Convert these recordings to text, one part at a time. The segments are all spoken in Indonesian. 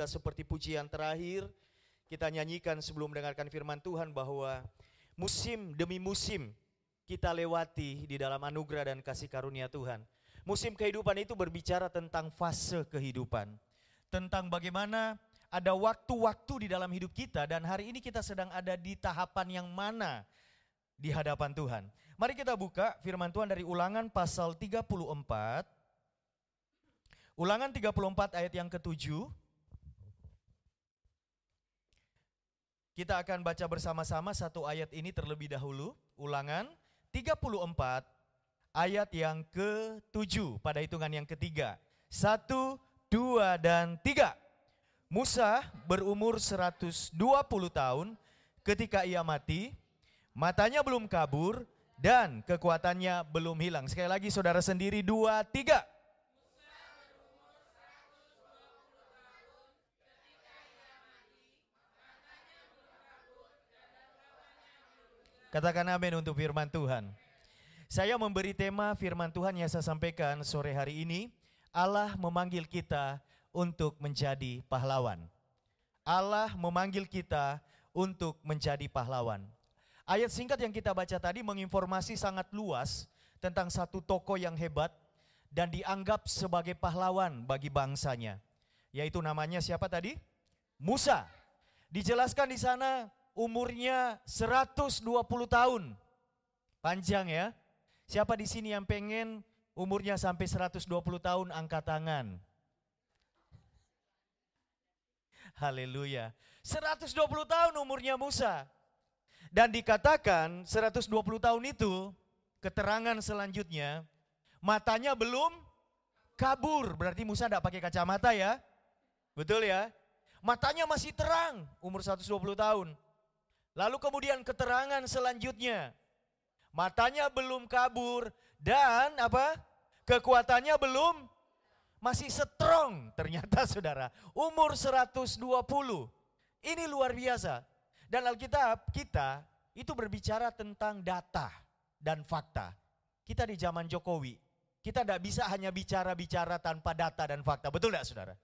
kita seperti pujian terakhir kita nyanyikan sebelum mendengarkan firman Tuhan bahwa musim demi musim kita lewati di dalam anugerah dan kasih karunia Tuhan. Musim kehidupan itu berbicara tentang fase kehidupan, tentang bagaimana ada waktu-waktu di dalam hidup kita dan hari ini kita sedang ada di tahapan yang mana di hadapan Tuhan. Mari kita buka firman Tuhan dari Ulangan pasal 34. Ulangan 34 ayat yang ketujuh. Kita akan baca bersama-sama satu ayat ini terlebih dahulu. Ulangan 34 ayat yang ke-7 pada hitungan yang ketiga. Satu, dua, dan tiga. Musa berumur 120 tahun ketika ia mati. Matanya belum kabur dan kekuatannya belum hilang. Sekali lagi saudara sendiri dua, tiga. Katakan amin untuk firman Tuhan. Saya memberi tema firman Tuhan yang saya sampaikan sore hari ini. Allah memanggil kita untuk menjadi pahlawan. Allah memanggil kita untuk menjadi pahlawan. Ayat singkat yang kita baca tadi menginformasi sangat luas tentang satu tokoh yang hebat dan dianggap sebagai pahlawan bagi bangsanya. Yaitu namanya siapa tadi? Musa. Dijelaskan di sana umurnya 120 tahun. Panjang ya. Siapa di sini yang pengen umurnya sampai 120 tahun angkat tangan? Haleluya. 120 tahun umurnya Musa. Dan dikatakan 120 tahun itu keterangan selanjutnya matanya belum kabur. Berarti Musa tidak pakai kacamata ya. Betul ya? Matanya masih terang umur 120 tahun. Lalu kemudian keterangan selanjutnya. Matanya belum kabur dan apa? Kekuatannya belum masih strong ternyata saudara. Umur 120. Ini luar biasa. Dan Alkitab kita itu berbicara tentang data dan fakta. Kita di zaman Jokowi, kita tidak bisa hanya bicara-bicara tanpa data dan fakta. Betul tidak saudara?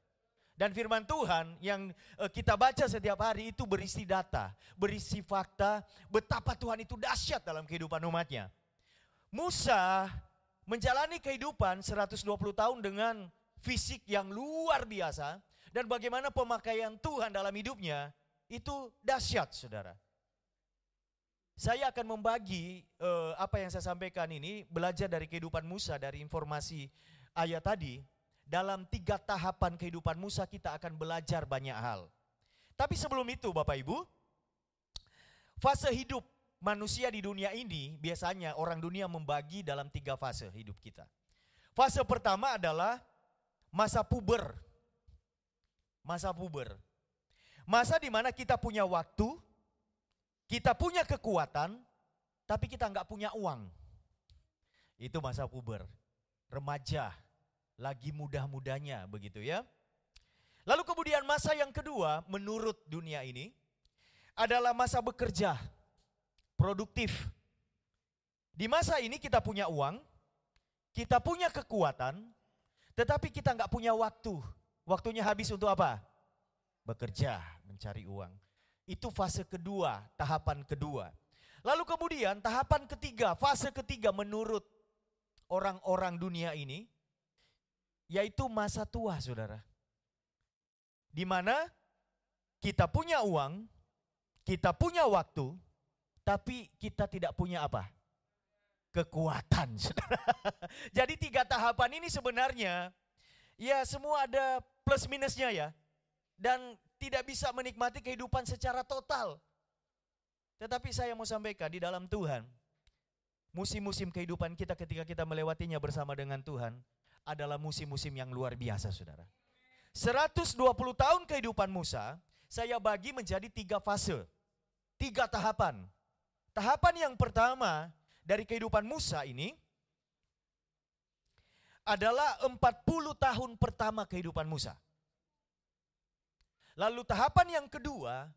Dan firman Tuhan yang eh, kita baca setiap hari itu berisi data, berisi fakta betapa Tuhan itu dahsyat dalam kehidupan umatnya. Musa menjalani kehidupan 120 tahun dengan fisik yang luar biasa dan bagaimana pemakaian Tuhan dalam hidupnya itu dahsyat saudara. Saya akan membagi eh, apa yang saya sampaikan ini belajar dari kehidupan Musa dari informasi ayat tadi dalam tiga tahapan kehidupan Musa kita akan belajar banyak hal. Tapi sebelum itu Bapak Ibu, fase hidup manusia di dunia ini biasanya orang dunia membagi dalam tiga fase hidup kita. Fase pertama adalah masa puber. Masa puber. Masa di mana kita punya waktu, kita punya kekuatan, tapi kita nggak punya uang. Itu masa puber, remaja, lagi mudah-mudahnya begitu ya. Lalu kemudian masa yang kedua menurut dunia ini adalah masa bekerja, produktif. Di masa ini kita punya uang, kita punya kekuatan, tetapi kita nggak punya waktu. Waktunya habis untuk apa? Bekerja, mencari uang. Itu fase kedua, tahapan kedua. Lalu kemudian tahapan ketiga, fase ketiga menurut orang-orang dunia ini yaitu masa tua, saudara. Di mana kita punya uang, kita punya waktu, tapi kita tidak punya apa? Kekuatan, saudara. Jadi tiga tahapan ini sebenarnya, ya semua ada plus minusnya ya. Dan tidak bisa menikmati kehidupan secara total. Tetapi saya mau sampaikan di dalam Tuhan, musim-musim kehidupan kita ketika kita melewatinya bersama dengan Tuhan, adalah musim-musim yang luar biasa saudara. 120 tahun kehidupan Musa, saya bagi menjadi tiga fase, tiga tahapan. Tahapan yang pertama dari kehidupan Musa ini adalah 40 tahun pertama kehidupan Musa. Lalu tahapan yang kedua,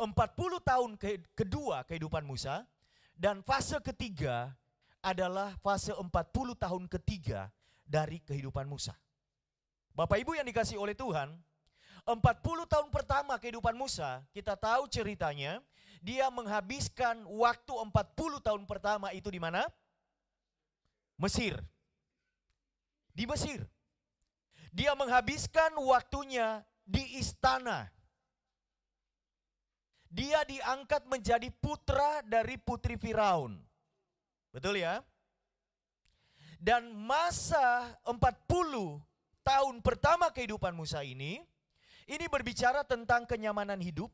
40 tahun ke kedua kehidupan Musa dan fase ketiga adalah fase 40 tahun ketiga dari kehidupan Musa. Bapak Ibu yang dikasih oleh Tuhan, 40 tahun pertama kehidupan Musa, kita tahu ceritanya, dia menghabiskan waktu 40 tahun pertama itu di mana? Mesir. Di Mesir. Dia menghabiskan waktunya di istana. Dia diangkat menjadi putra dari putri Firaun. Betul ya? Dan masa 40 tahun pertama kehidupan Musa ini, ini berbicara tentang kenyamanan hidup,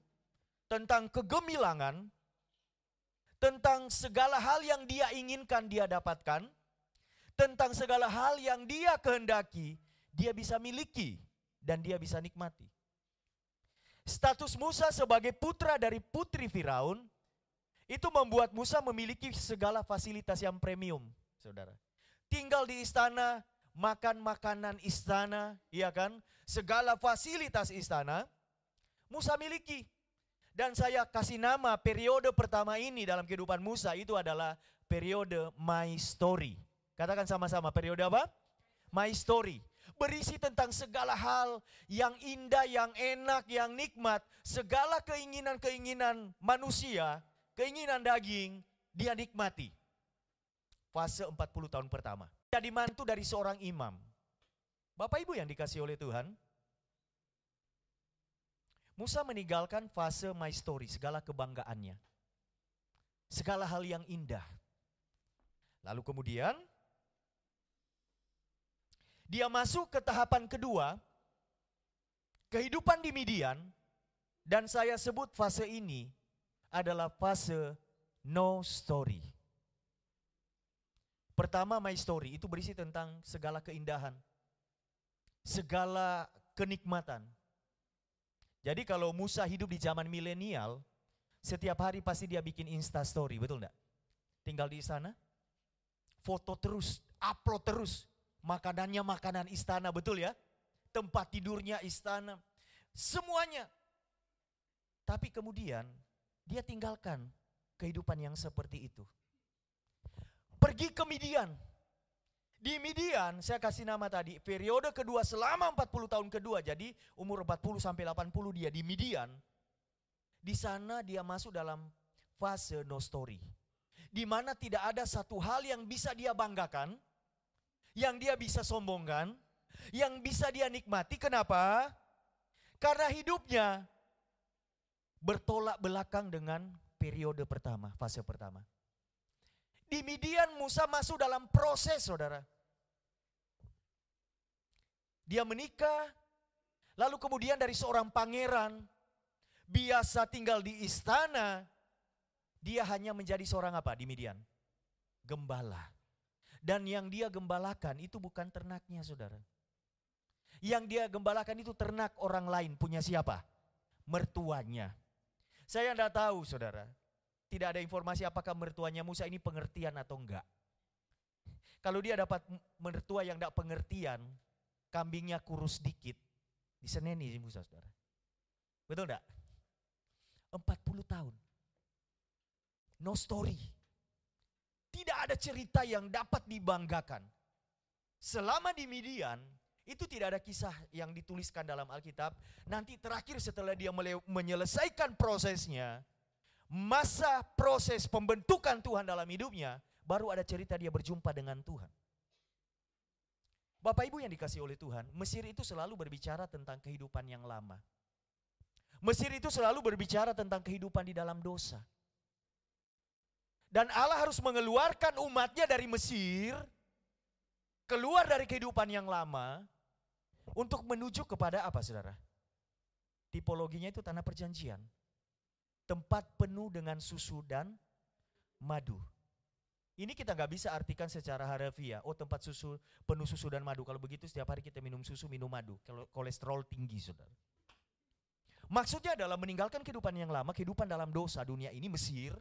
tentang kegemilangan, tentang segala hal yang dia inginkan dia dapatkan, tentang segala hal yang dia kehendaki, dia bisa miliki dan dia bisa nikmati. Status Musa sebagai putra dari putri Firaun itu membuat Musa memiliki segala fasilitas yang premium, saudara tinggal di istana, makan makanan istana, ya kan? Segala fasilitas istana Musa miliki. Dan saya kasih nama periode pertama ini dalam kehidupan Musa itu adalah periode my story. Katakan sama-sama periode apa? My story. Berisi tentang segala hal yang indah, yang enak, yang nikmat. Segala keinginan-keinginan manusia, keinginan daging, dia nikmati. Fase 40 tahun pertama. Jadi mantu dari seorang imam. Bapak Ibu yang dikasih oleh Tuhan, Musa meninggalkan fase my story, segala kebanggaannya. Segala hal yang indah. Lalu kemudian dia masuk ke tahapan kedua, kehidupan di Midian, dan saya sebut fase ini adalah fase no story. Pertama My Story itu berisi tentang segala keindahan, segala kenikmatan. Jadi kalau Musa hidup di zaman milenial, setiap hari pasti dia bikin Insta Story, betul enggak? Tinggal di sana foto terus, upload terus. Makanannya makanan istana, betul ya? Tempat tidurnya istana, semuanya. Tapi kemudian dia tinggalkan kehidupan yang seperti itu pergi ke Midian. Di Midian saya kasih nama tadi periode kedua selama 40 tahun kedua. Jadi umur 40 sampai 80 dia di Midian. Di sana dia masuk dalam fase no story. Di mana tidak ada satu hal yang bisa dia banggakan, yang dia bisa sombongkan, yang bisa dia nikmati. Kenapa? Karena hidupnya bertolak belakang dengan periode pertama, fase pertama. Di Midian Musa masuk dalam proses saudara. Dia menikah, lalu kemudian dari seorang pangeran, biasa tinggal di istana, dia hanya menjadi seorang apa di Midian? Gembala. Dan yang dia gembalakan itu bukan ternaknya saudara. Yang dia gembalakan itu ternak orang lain punya siapa? Mertuanya. Saya tidak tahu saudara tidak ada informasi apakah mertuanya Musa ini pengertian atau enggak. Kalau dia dapat mertua yang enggak pengertian, kambingnya kurus dikit, diseneni Musa saudara. Betul enggak? 40 tahun. No story. Tidak ada cerita yang dapat dibanggakan. Selama di Midian, itu tidak ada kisah yang dituliskan dalam Alkitab. Nanti terakhir setelah dia menyelesaikan prosesnya, masa proses pembentukan Tuhan dalam hidupnya, baru ada cerita dia berjumpa dengan Tuhan. Bapak Ibu yang dikasih oleh Tuhan, Mesir itu selalu berbicara tentang kehidupan yang lama. Mesir itu selalu berbicara tentang kehidupan di dalam dosa. Dan Allah harus mengeluarkan umatnya dari Mesir, keluar dari kehidupan yang lama, untuk menuju kepada apa saudara? Tipologinya itu tanah perjanjian tempat penuh dengan susu dan madu. Ini kita nggak bisa artikan secara harfiah. Ya. Oh tempat susu penuh susu dan madu. Kalau begitu setiap hari kita minum susu, minum madu. Kalau kolesterol tinggi, saudara. Maksudnya adalah meninggalkan kehidupan yang lama, kehidupan dalam dosa dunia ini Mesir.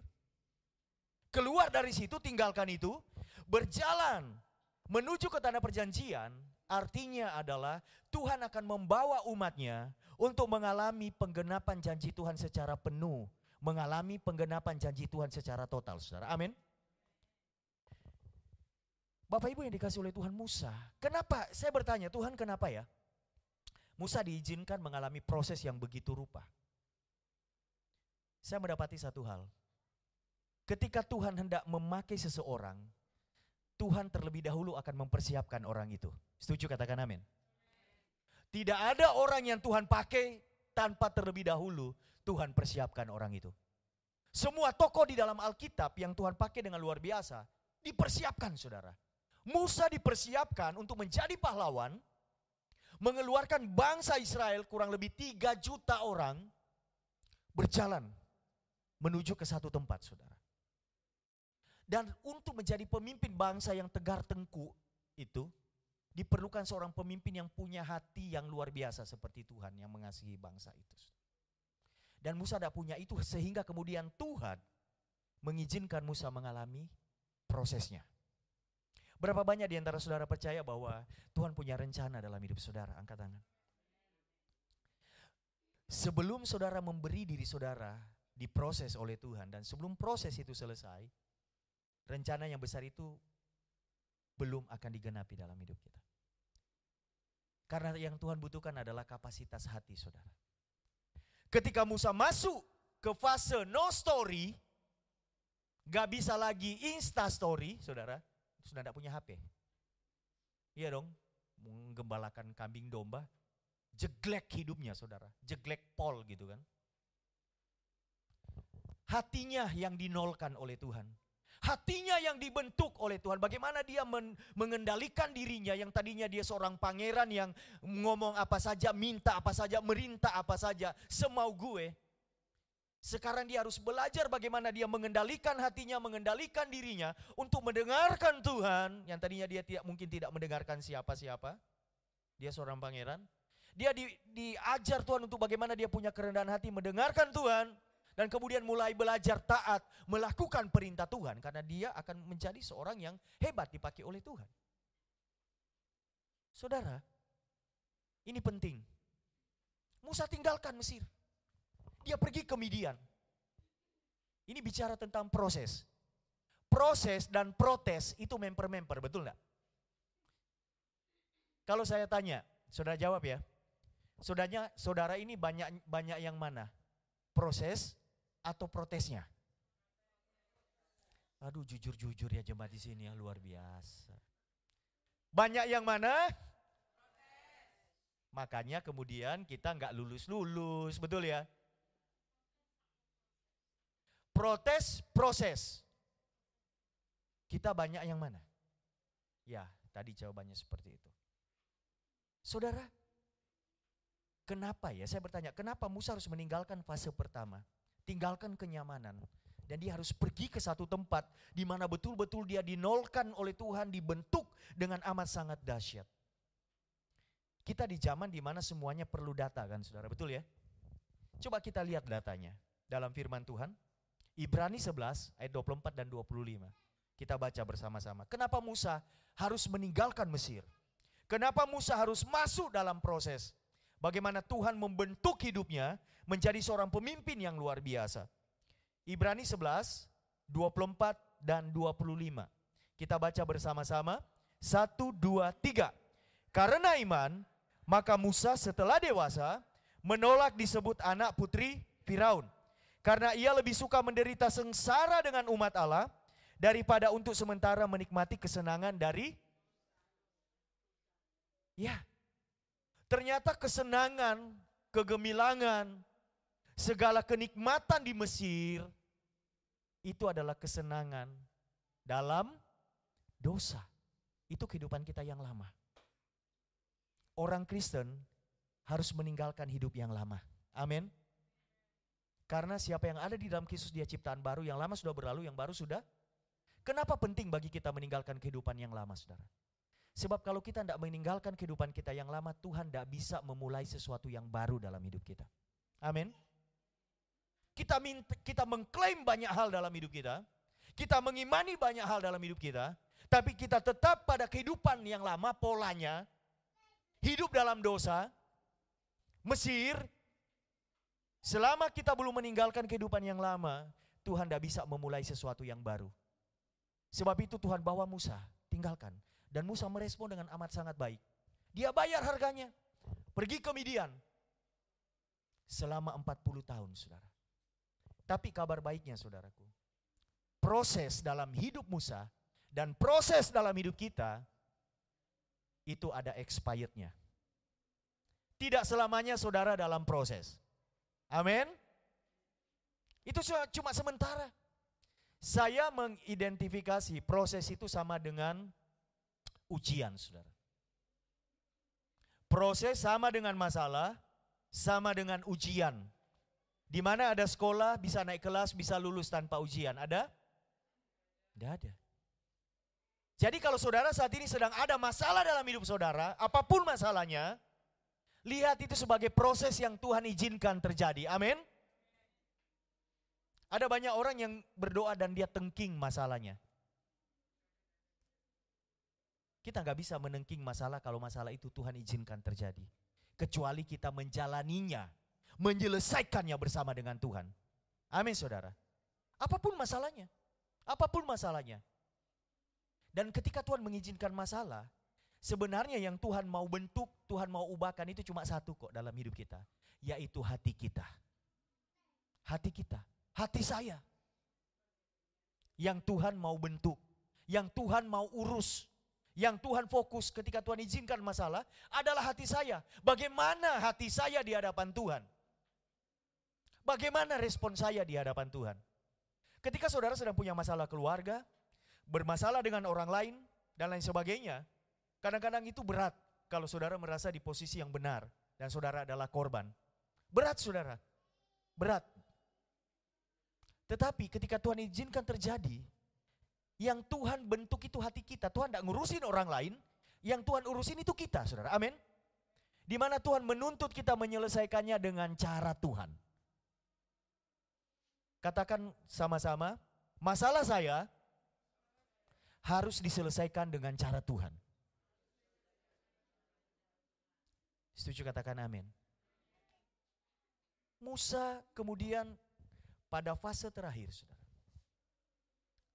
Keluar dari situ, tinggalkan itu, berjalan menuju ke tanah perjanjian. Artinya adalah Tuhan akan membawa umatnya untuk mengalami penggenapan janji Tuhan secara penuh mengalami penggenapan janji Tuhan secara total, saudara. Amin. Bapak Ibu yang dikasih oleh Tuhan Musa, kenapa? Saya bertanya, Tuhan kenapa ya? Musa diizinkan mengalami proses yang begitu rupa. Saya mendapati satu hal. Ketika Tuhan hendak memakai seseorang, Tuhan terlebih dahulu akan mempersiapkan orang itu. Setuju katakan amin. Tidak ada orang yang Tuhan pakai tanpa terlebih dahulu Tuhan persiapkan orang itu. Semua tokoh di dalam Alkitab yang Tuhan pakai dengan luar biasa dipersiapkan saudara. Musa dipersiapkan untuk menjadi pahlawan, mengeluarkan bangsa Israel kurang lebih 3 juta orang berjalan menuju ke satu tempat saudara. Dan untuk menjadi pemimpin bangsa yang tegar tengku itu diperlukan seorang pemimpin yang punya hati yang luar biasa seperti Tuhan yang mengasihi bangsa itu. Dan Musa tidak punya itu sehingga kemudian Tuhan mengizinkan Musa mengalami prosesnya. Berapa banyak di antara saudara percaya bahwa Tuhan punya rencana dalam hidup saudara? Angkat tangan. Sebelum saudara memberi diri saudara diproses oleh Tuhan dan sebelum proses itu selesai, rencana yang besar itu belum akan digenapi dalam hidup kita. Karena yang Tuhan butuhkan adalah kapasitas hati saudara. Ketika Musa masuk ke fase no story, gak bisa lagi insta story, saudara, sudah tidak punya HP. Iya dong, menggembalakan kambing domba, jeglek hidupnya saudara, jeglek pol gitu kan. Hatinya yang dinolkan oleh Tuhan. Hatinya yang dibentuk oleh Tuhan. Bagaimana dia men mengendalikan dirinya yang tadinya dia seorang pangeran yang ngomong apa saja, minta apa saja, merintah apa saja, semau gue. Sekarang dia harus belajar bagaimana dia mengendalikan hatinya, mengendalikan dirinya untuk mendengarkan Tuhan yang tadinya dia tidak mungkin tidak mendengarkan siapa-siapa. Dia seorang pangeran. Dia di, diajar Tuhan untuk bagaimana dia punya kerendahan hati mendengarkan Tuhan dan kemudian mulai belajar taat, melakukan perintah Tuhan karena dia akan menjadi seorang yang hebat dipakai oleh Tuhan. Saudara, ini penting. Musa tinggalkan Mesir. Dia pergi ke Midian. Ini bicara tentang proses. Proses dan protes itu memper-memper, betul enggak? Kalau saya tanya, saudara jawab ya. Saudaranya, saudara ini banyak banyak yang mana? Proses atau protesnya? Aduh jujur-jujur ya jemaat di sini ya luar biasa. Banyak yang mana? Makanya kemudian kita nggak lulus-lulus, betul ya? Protes, proses. Kita banyak yang mana? Ya, tadi jawabannya seperti itu. Saudara, kenapa ya? Saya bertanya, kenapa Musa harus meninggalkan fase pertama? tinggalkan kenyamanan. Dan dia harus pergi ke satu tempat di mana betul-betul dia dinolkan oleh Tuhan, dibentuk dengan amat sangat dahsyat. Kita di zaman di mana semuanya perlu data kan saudara, betul ya? Coba kita lihat datanya dalam firman Tuhan. Ibrani 11 ayat 24 dan 25. Kita baca bersama-sama. Kenapa Musa harus meninggalkan Mesir? Kenapa Musa harus masuk dalam proses Bagaimana Tuhan membentuk hidupnya menjadi seorang pemimpin yang luar biasa. Ibrani 11, 24 dan 25. Kita baca bersama-sama. 1, 2, 3. Karena iman, maka Musa setelah dewasa menolak disebut anak putri Firaun. Karena ia lebih suka menderita sengsara dengan umat Allah daripada untuk sementara menikmati kesenangan dari Ya, Ternyata kesenangan, kegemilangan, segala kenikmatan di Mesir itu adalah kesenangan dalam dosa. Itu kehidupan kita yang lama. Orang Kristen harus meninggalkan hidup yang lama. Amin. Karena siapa yang ada di dalam Kristus dia ciptaan baru, yang lama sudah berlalu, yang baru sudah. Kenapa penting bagi kita meninggalkan kehidupan yang lama, saudara? Sebab kalau kita tidak meninggalkan kehidupan kita yang lama, Tuhan tidak bisa memulai sesuatu yang baru dalam hidup kita. Amin. Kita kita mengklaim banyak hal dalam hidup kita. Kita mengimani banyak hal dalam hidup kita. Tapi kita tetap pada kehidupan yang lama polanya. Hidup dalam dosa. Mesir. Selama kita belum meninggalkan kehidupan yang lama, Tuhan tidak bisa memulai sesuatu yang baru. Sebab itu Tuhan bawa Musa, tinggalkan. Dan Musa merespon dengan amat sangat baik. Dia bayar harganya. Pergi ke Midian. Selama 40 tahun saudara. Tapi kabar baiknya saudaraku. Proses dalam hidup Musa dan proses dalam hidup kita itu ada expirednya. Tidak selamanya saudara dalam proses. Amin. Itu cuma sementara. Saya mengidentifikasi proses itu sama dengan ujian, saudara. Proses sama dengan masalah, sama dengan ujian. Di mana ada sekolah, bisa naik kelas, bisa lulus tanpa ujian. Ada? Tidak ada. Jadi kalau saudara saat ini sedang ada masalah dalam hidup saudara, apapun masalahnya, lihat itu sebagai proses yang Tuhan izinkan terjadi. Amin. Ada banyak orang yang berdoa dan dia tengking masalahnya. Kita nggak bisa menengking masalah kalau masalah itu Tuhan izinkan terjadi. Kecuali kita menjalaninya, menyelesaikannya bersama dengan Tuhan. Amin saudara. Apapun masalahnya. Apapun masalahnya. Dan ketika Tuhan mengizinkan masalah, sebenarnya yang Tuhan mau bentuk, Tuhan mau ubahkan itu cuma satu kok dalam hidup kita. Yaitu hati kita. Hati kita. Hati saya. Yang Tuhan mau bentuk. Yang Tuhan mau urus yang Tuhan fokus ketika Tuhan izinkan masalah adalah hati saya. Bagaimana hati saya di hadapan Tuhan? Bagaimana respon saya di hadapan Tuhan? Ketika saudara sedang punya masalah keluarga, bermasalah dengan orang lain, dan lain sebagainya, kadang-kadang itu berat kalau saudara merasa di posisi yang benar dan saudara adalah korban. Berat saudara, berat. Tetapi ketika Tuhan izinkan terjadi, yang Tuhan bentuk itu hati kita. Tuhan tidak ngurusin orang lain. Yang Tuhan urusin itu kita, saudara. Amin. Di mana Tuhan menuntut kita menyelesaikannya dengan cara Tuhan. Katakan sama-sama, masalah saya harus diselesaikan dengan cara Tuhan. Setuju katakan amin. Musa kemudian pada fase terakhir, saudara.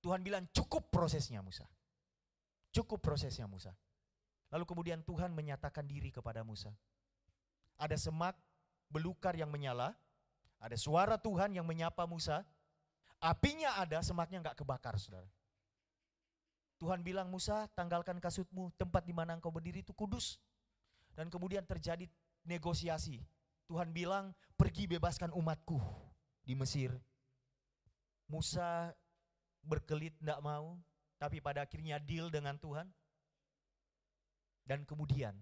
Tuhan bilang cukup prosesnya Musa. Cukup prosesnya Musa. Lalu kemudian Tuhan menyatakan diri kepada Musa. Ada semak belukar yang menyala, ada suara Tuhan yang menyapa Musa. Apinya ada, semaknya nggak kebakar, saudara. Tuhan bilang Musa, tanggalkan kasutmu, tempat di mana engkau berdiri itu kudus. Dan kemudian terjadi negosiasi. Tuhan bilang, pergi bebaskan umatku di Mesir. Musa berkelit tidak mau, tapi pada akhirnya deal dengan Tuhan. Dan kemudian,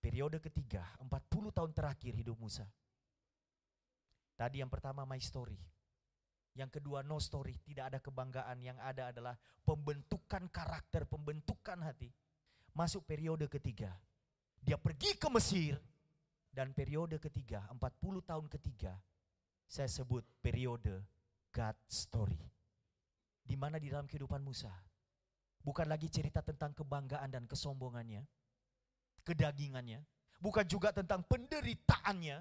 periode ketiga, 40 tahun terakhir hidup Musa. Tadi yang pertama my story. Yang kedua no story, tidak ada kebanggaan. Yang ada adalah pembentukan karakter, pembentukan hati. Masuk periode ketiga. Dia pergi ke Mesir. Dan periode ketiga, 40 tahun ketiga, saya sebut periode God story. Di mana di dalam kehidupan Musa, bukan lagi cerita tentang kebanggaan dan kesombongannya, kedagingannya, bukan juga tentang penderitaannya,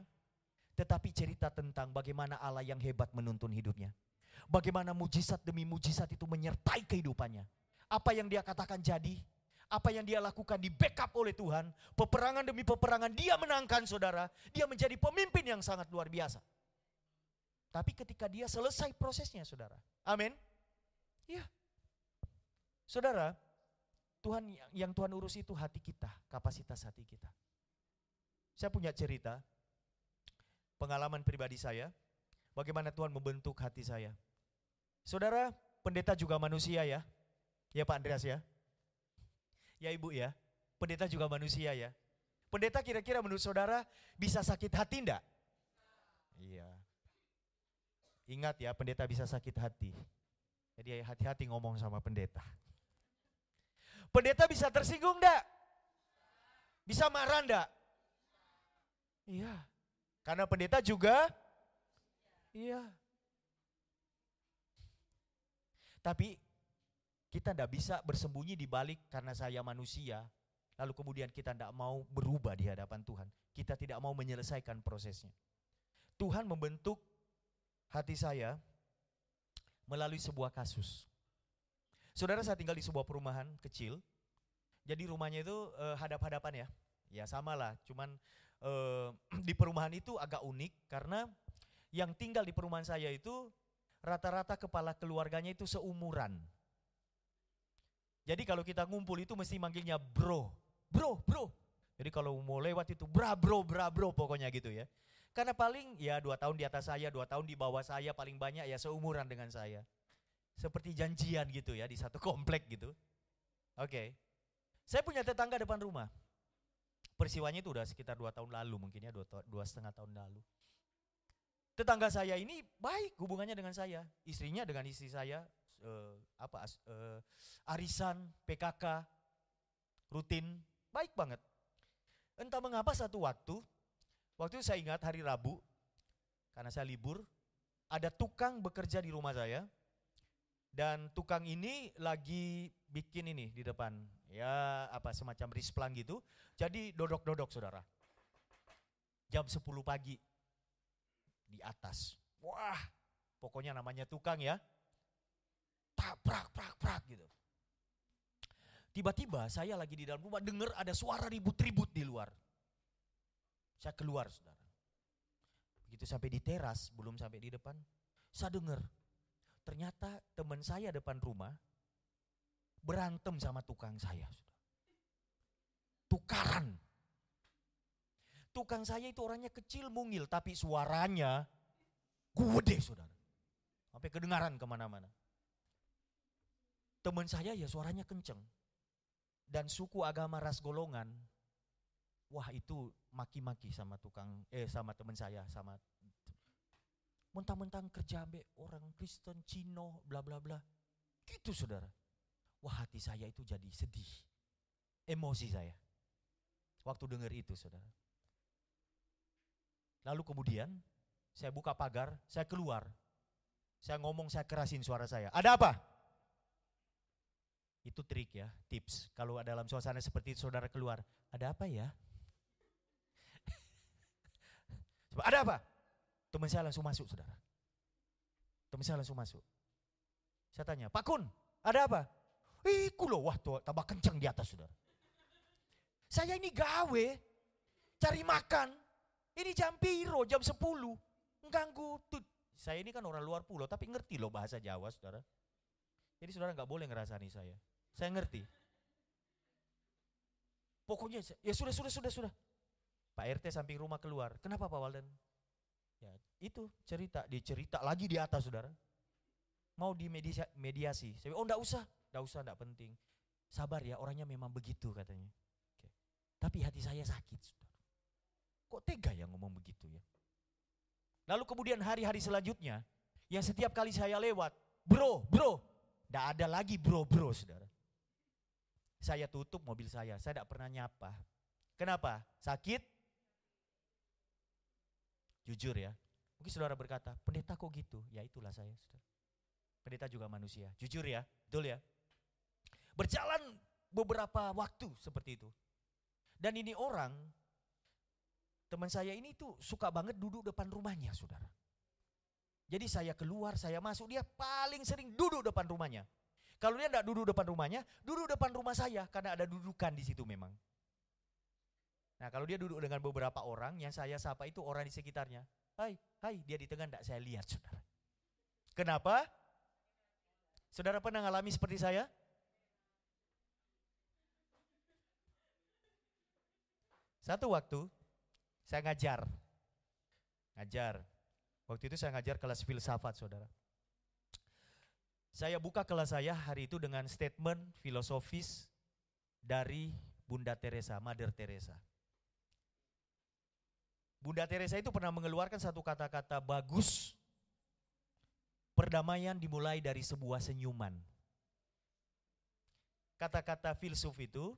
tetapi cerita tentang bagaimana Allah yang hebat menuntun hidupnya. Bagaimana mujizat demi mujizat itu menyertai kehidupannya. Apa yang dia katakan jadi, apa yang dia lakukan di backup oleh Tuhan. Peperangan demi peperangan dia menangkan saudara. Dia menjadi pemimpin yang sangat luar biasa. Tapi ketika dia selesai prosesnya saudara. Amin. Ya. Saudara, Tuhan yang Tuhan urus itu hati kita, kapasitas hati kita. Saya punya cerita, pengalaman pribadi saya, bagaimana Tuhan membentuk hati saya. Saudara, pendeta juga manusia ya. Ya Pak Andreas ya. Ya Ibu ya, pendeta juga manusia ya. Pendeta kira-kira menurut saudara bisa sakit hati enggak? Iya. Ingat ya, pendeta bisa sakit hati. Jadi ya, hati-hati ngomong sama pendeta. Pendeta bisa tersinggung enggak? Bisa marah enggak? Iya. Karena pendeta juga iya. Tapi kita ndak bisa bersembunyi di balik karena saya manusia, lalu kemudian kita ndak mau berubah di hadapan Tuhan. Kita tidak mau menyelesaikan prosesnya. Tuhan membentuk hati saya melalui sebuah kasus. Saudara saya tinggal di sebuah perumahan kecil. Jadi rumahnya itu e, hadap-hadapan ya. Ya samalah, cuman e, di perumahan itu agak unik karena yang tinggal di perumahan saya itu rata-rata kepala keluarganya itu seumuran. Jadi kalau kita ngumpul itu mesti manggilnya bro, bro, bro. Jadi kalau mau lewat itu bra bro, bra bro pokoknya gitu ya. Karena paling ya dua tahun di atas saya, dua tahun di bawah saya, paling banyak ya seumuran dengan saya. Seperti janjian gitu ya di satu komplek gitu. Oke. Okay. Saya punya tetangga depan rumah. Persiwanya itu udah sekitar dua tahun lalu mungkin ya, dua, dua setengah tahun lalu. Tetangga saya ini baik hubungannya dengan saya. Istrinya dengan istri saya, eh, apa eh, arisan, PKK, rutin, baik banget. Entah mengapa satu waktu Waktu itu saya ingat hari Rabu, karena saya libur, ada tukang bekerja di rumah saya. Dan tukang ini lagi bikin ini di depan, ya apa semacam risplang gitu. Jadi dodok-dodok saudara. Jam 10 pagi di atas. Wah, pokoknya namanya tukang ya. Tak prak prak prak gitu. Tiba-tiba saya lagi di dalam rumah dengar ada suara ribut-ribut di luar. Saya keluar saudara. Begitu sampai di teras, belum sampai di depan, saya dengar. Ternyata teman saya depan rumah berantem sama tukang saya. Saudara. Tukaran. Tukang saya itu orangnya kecil mungil tapi suaranya gede saudara. Sampai kedengaran kemana-mana. Teman saya ya suaranya kenceng. Dan suku agama ras golongan wah itu maki-maki sama tukang eh sama teman saya sama mentang-mentang kerja ambek orang Kristen Cino bla bla bla gitu saudara wah hati saya itu jadi sedih emosi saya waktu dengar itu saudara lalu kemudian saya buka pagar saya keluar saya ngomong saya kerasin suara saya ada apa itu trik ya tips kalau dalam suasana seperti itu saudara keluar ada apa ya Sebab ada apa? Teman saya langsung masuk, saudara. Teman saya langsung masuk. Saya tanya, Pak Kun, ada apa? Ih, eh, kulo, wah tuh tambah kencang di atas, saudara. Saya ini gawe, cari makan. Ini jam piro, jam 10. Ganggu. Tut. Saya ini kan orang luar pulau, tapi ngerti loh bahasa Jawa, saudara. Jadi saudara nggak boleh ngerasani saya. Saya ngerti. Pokoknya, ya sudah, sudah, sudah, sudah. Pak RT samping rumah keluar. Kenapa Pak Walden? Ya, itu cerita, dicerita lagi di atas saudara. Mau di mediasi. Saya bilang, oh enggak usah, enggak usah, enggak penting. Sabar ya, orangnya memang begitu katanya. Tapi hati saya sakit. Saudara. Kok tega ya ngomong begitu ya? Lalu kemudian hari-hari selanjutnya, yang setiap kali saya lewat, bro, bro, enggak ada lagi bro-bro saudara. Saya tutup mobil saya, saya tidak pernah nyapa. Kenapa? Sakit? Jujur ya. Mungkin saudara berkata, pendeta kok gitu? Ya itulah saya. Saudara. Pendeta juga manusia. Jujur ya, betul ya. Berjalan beberapa waktu seperti itu. Dan ini orang, teman saya ini tuh suka banget duduk depan rumahnya saudara. Jadi saya keluar, saya masuk, dia paling sering duduk depan rumahnya. Kalau dia tidak duduk depan rumahnya, duduk depan rumah saya karena ada dudukan di situ memang. Nah kalau dia duduk dengan beberapa orang, yang saya sapa itu orang di sekitarnya. Hai, hai, dia di tengah tidak saya lihat saudara. Kenapa? Saudara pernah ngalami seperti saya? Satu waktu, saya ngajar. Ngajar. Waktu itu saya ngajar kelas filsafat, saudara. Saya buka kelas saya hari itu dengan statement filosofis dari Bunda Teresa, Mother Teresa. Bunda Teresa itu pernah mengeluarkan satu kata-kata bagus. Perdamaian dimulai dari sebuah senyuman. Kata-kata filsuf itu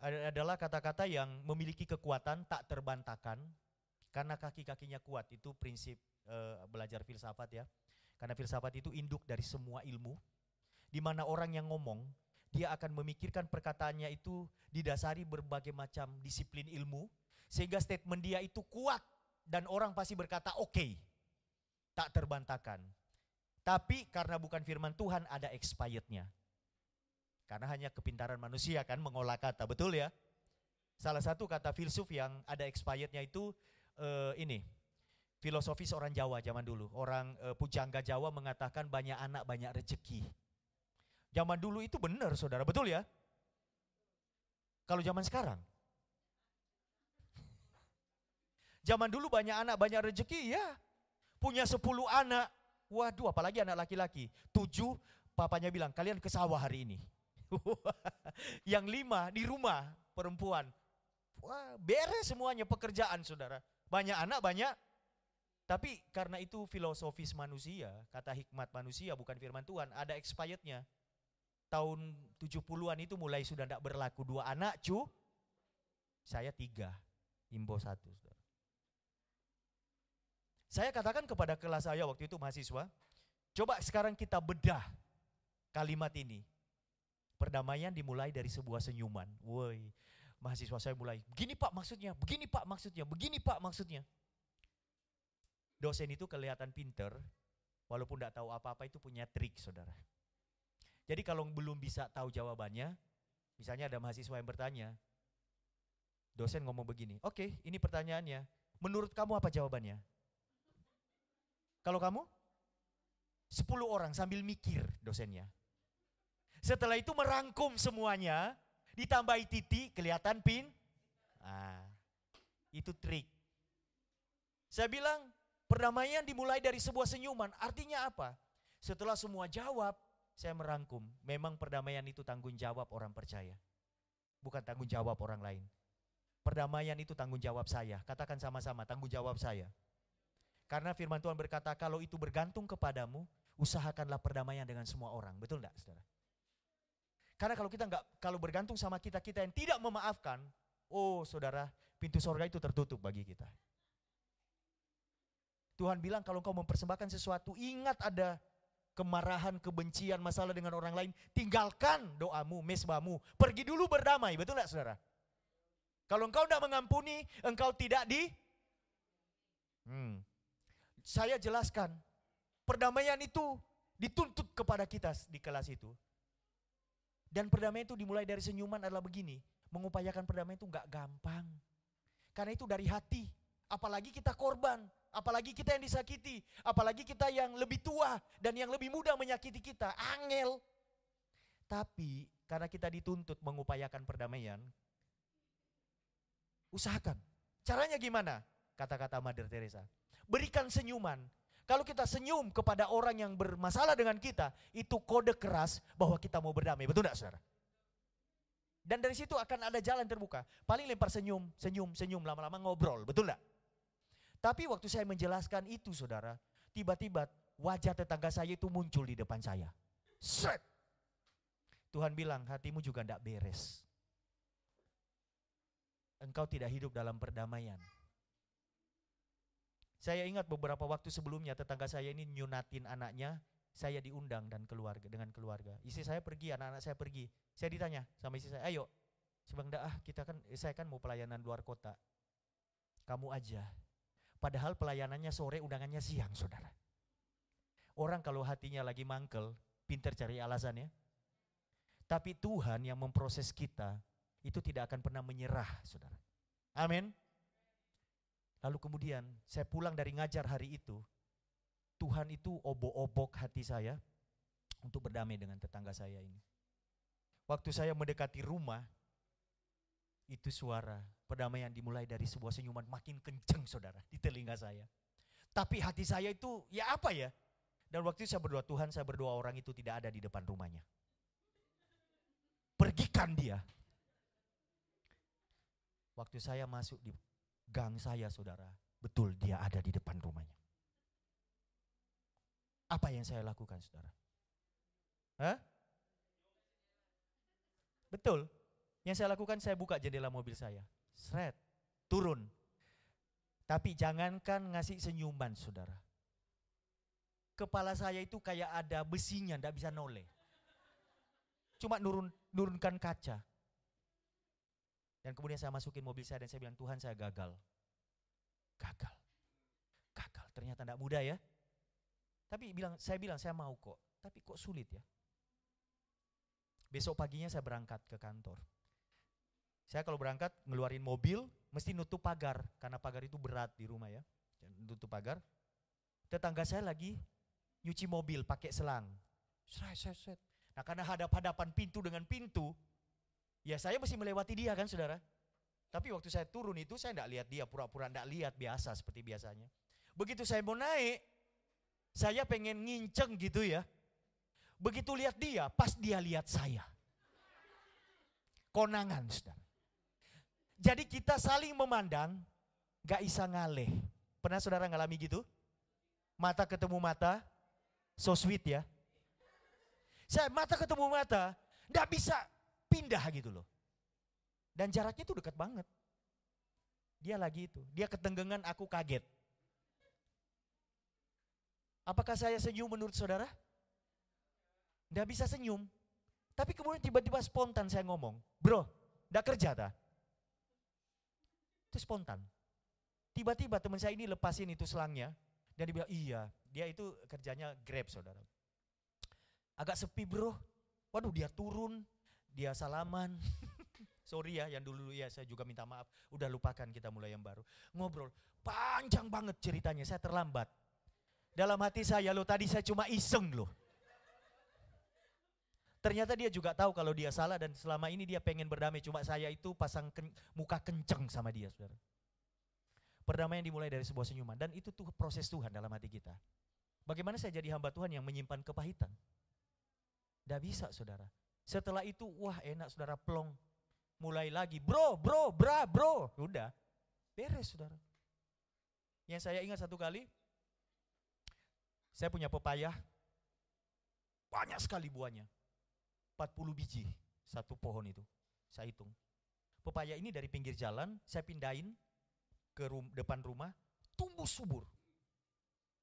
adalah kata-kata yang memiliki kekuatan tak terbantahkan karena kaki-kakinya kuat itu prinsip e, belajar filsafat ya karena filsafat itu induk dari semua ilmu di mana orang yang ngomong dia akan memikirkan perkataannya itu didasari berbagai macam disiplin ilmu sehingga statement dia itu kuat dan orang pasti berkata oke. Okay. Tak terbantahkan. Tapi karena bukan firman Tuhan ada expirednya. Karena hanya kepintaran manusia kan mengolah kata, betul ya? Salah satu kata filsuf yang ada expirednya itu uh, ini. Filosofis orang Jawa zaman dulu, orang uh, pujangga Jawa mengatakan banyak anak banyak rezeki. Zaman dulu itu benar saudara, betul ya? Kalau zaman sekarang, Zaman dulu banyak anak, banyak rezeki ya. Punya sepuluh anak. Waduh, apalagi anak laki-laki. Tujuh, papanya bilang, kalian ke sawah hari ini. yang lima di rumah perempuan. Wah, beres semuanya pekerjaan saudara. Banyak anak, banyak. Tapi karena itu filosofis manusia, kata hikmat manusia bukan firman Tuhan, ada expirednya. Tahun 70-an itu mulai sudah tidak berlaku dua anak cu, saya tiga, imbo satu. Saudara. Saya katakan kepada kelas saya waktu itu mahasiswa, coba sekarang kita bedah kalimat ini. Perdamaian dimulai dari sebuah senyuman. Woi, mahasiswa saya mulai, begini pak maksudnya, begini pak maksudnya, begini pak maksudnya. Dosen itu kelihatan pinter, walaupun tidak tahu apa-apa itu punya trik saudara. Jadi kalau belum bisa tahu jawabannya, misalnya ada mahasiswa yang bertanya, dosen ngomong begini, oke okay, ini pertanyaannya, menurut kamu apa jawabannya? Kalau kamu? 10 orang sambil mikir dosennya. Setelah itu merangkum semuanya, ditambahi titik, kelihatan pin. Ah, itu trik. Saya bilang, perdamaian dimulai dari sebuah senyuman. Artinya apa? Setelah semua jawab, saya merangkum. Memang perdamaian itu tanggung jawab orang percaya. Bukan tanggung jawab orang lain. Perdamaian itu tanggung jawab saya. Katakan sama-sama, tanggung jawab saya. Karena firman Tuhan berkata kalau itu bergantung kepadamu, usahakanlah perdamaian dengan semua orang. Betul enggak saudara? Karena kalau kita nggak kalau bergantung sama kita-kita yang tidak memaafkan, oh saudara, pintu sorga itu tertutup bagi kita. Tuhan bilang kalau engkau mempersembahkan sesuatu, ingat ada kemarahan, kebencian, masalah dengan orang lain, tinggalkan doamu, mesbamu pergi dulu berdamai, betul enggak saudara? Kalau engkau tidak mengampuni, engkau tidak di... Hmm saya jelaskan, perdamaian itu dituntut kepada kita di kelas itu. Dan perdamaian itu dimulai dari senyuman adalah begini, mengupayakan perdamaian itu nggak gampang. Karena itu dari hati, apalagi kita korban, apalagi kita yang disakiti, apalagi kita yang lebih tua dan yang lebih muda menyakiti kita, angel. Tapi karena kita dituntut mengupayakan perdamaian, usahakan. Caranya gimana? Kata-kata Mother Teresa berikan senyuman. Kalau kita senyum kepada orang yang bermasalah dengan kita, itu kode keras bahwa kita mau berdamai. Betul tidak saudara? Dan dari situ akan ada jalan terbuka. Paling lempar senyum, senyum, senyum, lama-lama ngobrol. Betul tidak? Tapi waktu saya menjelaskan itu saudara, tiba-tiba wajah tetangga saya itu muncul di depan saya. Set! Tuhan bilang hatimu juga tidak beres. Engkau tidak hidup dalam perdamaian saya ingat beberapa waktu sebelumnya tetangga saya ini nyunatin anaknya, saya diundang dan keluarga dengan keluarga. Istri saya pergi, anak-anak saya pergi. Saya ditanya sama istri saya, "Ayo." Saya "Ah, kita kan saya kan mau pelayanan luar kota. Kamu aja." Padahal pelayanannya sore, undangannya siang, Saudara. Orang kalau hatinya lagi mangkel, pinter cari alasan ya. Tapi Tuhan yang memproses kita itu tidak akan pernah menyerah, Saudara. Amin. Lalu kemudian saya pulang dari ngajar hari itu, Tuhan itu obok-obok hati saya untuk berdamai dengan tetangga saya ini. Waktu saya mendekati rumah, itu suara perdamaian dimulai dari sebuah senyuman makin kenceng saudara di telinga saya. Tapi hati saya itu ya apa ya? Dan waktu saya berdoa Tuhan, saya berdoa orang itu tidak ada di depan rumahnya. Pergikan dia. Waktu saya masuk di gang saya saudara, betul dia ada di depan rumahnya. Apa yang saya lakukan saudara? Hah? Betul. Yang saya lakukan saya buka jendela mobil saya. Seret, turun. Tapi jangankan ngasih senyuman saudara. Kepala saya itu kayak ada besinya, tidak bisa noleh. Cuma nurun, nurunkan kaca. Dan kemudian saya masukin mobil saya dan saya bilang, Tuhan saya gagal. Gagal. Gagal. Ternyata tidak mudah ya. Tapi bilang, saya bilang saya mau kok. Tapi kok sulit ya. Besok paginya saya berangkat ke kantor. Saya kalau berangkat ngeluarin mobil, mesti nutup pagar. Karena pagar itu berat di rumah ya. Nutup pagar. Tetangga saya lagi nyuci mobil pakai selang. Nah karena hadap-hadapan pintu dengan pintu, Ya saya mesti melewati dia kan saudara. Tapi waktu saya turun itu saya tidak lihat dia, pura-pura tidak lihat biasa seperti biasanya. Begitu saya mau naik, saya pengen nginceng gitu ya. Begitu lihat dia, pas dia lihat saya. Konangan saudara. Jadi kita saling memandang, gak bisa ngaleh. Pernah saudara ngalami gitu? Mata ketemu mata, so sweet ya. Saya mata ketemu mata, gak bisa pindah gitu loh. Dan jaraknya tuh dekat banget. Dia lagi itu, dia ketenggengan aku kaget. Apakah saya senyum menurut saudara? Tidak bisa senyum. Tapi kemudian tiba-tiba spontan saya ngomong, bro, tidak kerja ta? Itu spontan. Tiba-tiba teman saya ini lepasin itu selangnya. Dan dia bilang, iya, dia itu kerjanya grab saudara. Agak sepi bro, waduh dia turun, dia salaman. Sorry ya yang dulu ya saya juga minta maaf. Udah lupakan kita mulai yang baru. Ngobrol panjang banget ceritanya. Saya terlambat. Dalam hati saya loh tadi saya cuma iseng loh. Ternyata dia juga tahu kalau dia salah dan selama ini dia pengen berdamai. Cuma saya itu pasang ken muka kenceng sama dia saudara. Perdamaian dimulai dari sebuah senyuman. Dan itu tuh proses Tuhan dalam hati kita. Bagaimana saya jadi hamba Tuhan yang menyimpan kepahitan? Tidak bisa saudara. Setelah itu, wah enak saudara plong. Mulai lagi, bro, bro, bra, bro. Udah, beres saudara. Yang saya ingat satu kali, saya punya pepaya, banyak sekali buahnya. 40 biji, satu pohon itu. Saya hitung. Pepaya ini dari pinggir jalan, saya pindahin ke rum, depan rumah, tumbuh subur.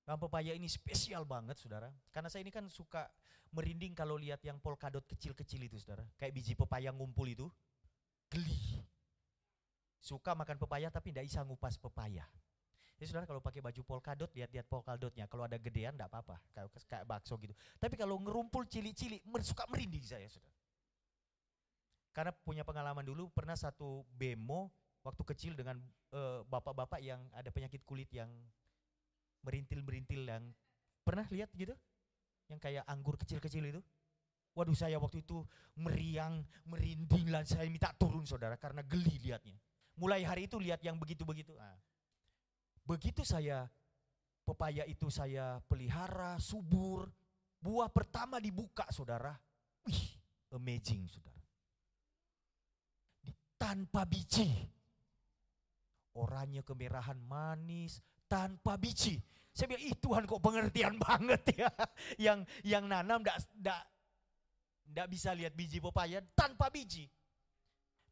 Lampu pepaya ini spesial banget saudara. Karena saya ini kan suka merinding kalau lihat yang polkadot kecil-kecil itu saudara. Kayak biji pepaya ngumpul itu. Geli. Suka makan pepaya tapi tidak bisa ngupas pepaya. Jadi ya, saudara kalau pakai baju polkadot lihat-lihat polkadotnya. Kalau ada gedean tidak apa-apa. Kayak, kayak bakso gitu. Tapi kalau ngerumpul cili-cili suka merinding saya saudara. Karena punya pengalaman dulu pernah satu bemo waktu kecil dengan eh, bapak-bapak uh, bapak -bapak yang ada penyakit kulit yang merintil-merintil yang pernah lihat gitu? Yang kayak anggur kecil-kecil itu? Waduh saya waktu itu meriang, merinding dan saya minta turun saudara karena geli liatnya. Mulai hari itu lihat yang begitu-begitu. Nah, begitu saya pepaya itu saya pelihara, subur, buah pertama dibuka saudara. Wih, amazing saudara. Tanpa biji. Oranye kemerahan manis, tanpa biji. Saya bilang, ih Tuhan kok pengertian banget ya. Yang yang nanam gak, gak, gak bisa lihat biji pepaya tanpa biji.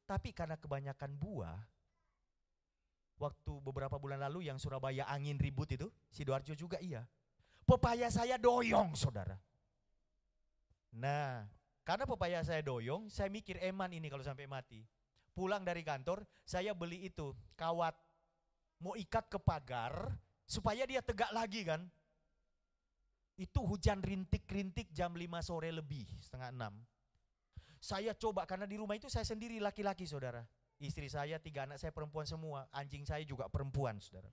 Tapi karena kebanyakan buah, waktu beberapa bulan lalu yang Surabaya angin ribut itu, Sidoarjo juga iya. Pepaya saya doyong saudara. Nah, karena pepaya saya doyong, saya mikir eman eh, ini kalau sampai mati. Pulang dari kantor, saya beli itu, kawat mau ikat ke pagar supaya dia tegak lagi kan. Itu hujan rintik-rintik jam 5 sore lebih, setengah 6. Saya coba karena di rumah itu saya sendiri laki-laki saudara. Istri saya, tiga anak saya perempuan semua, anjing saya juga perempuan saudara.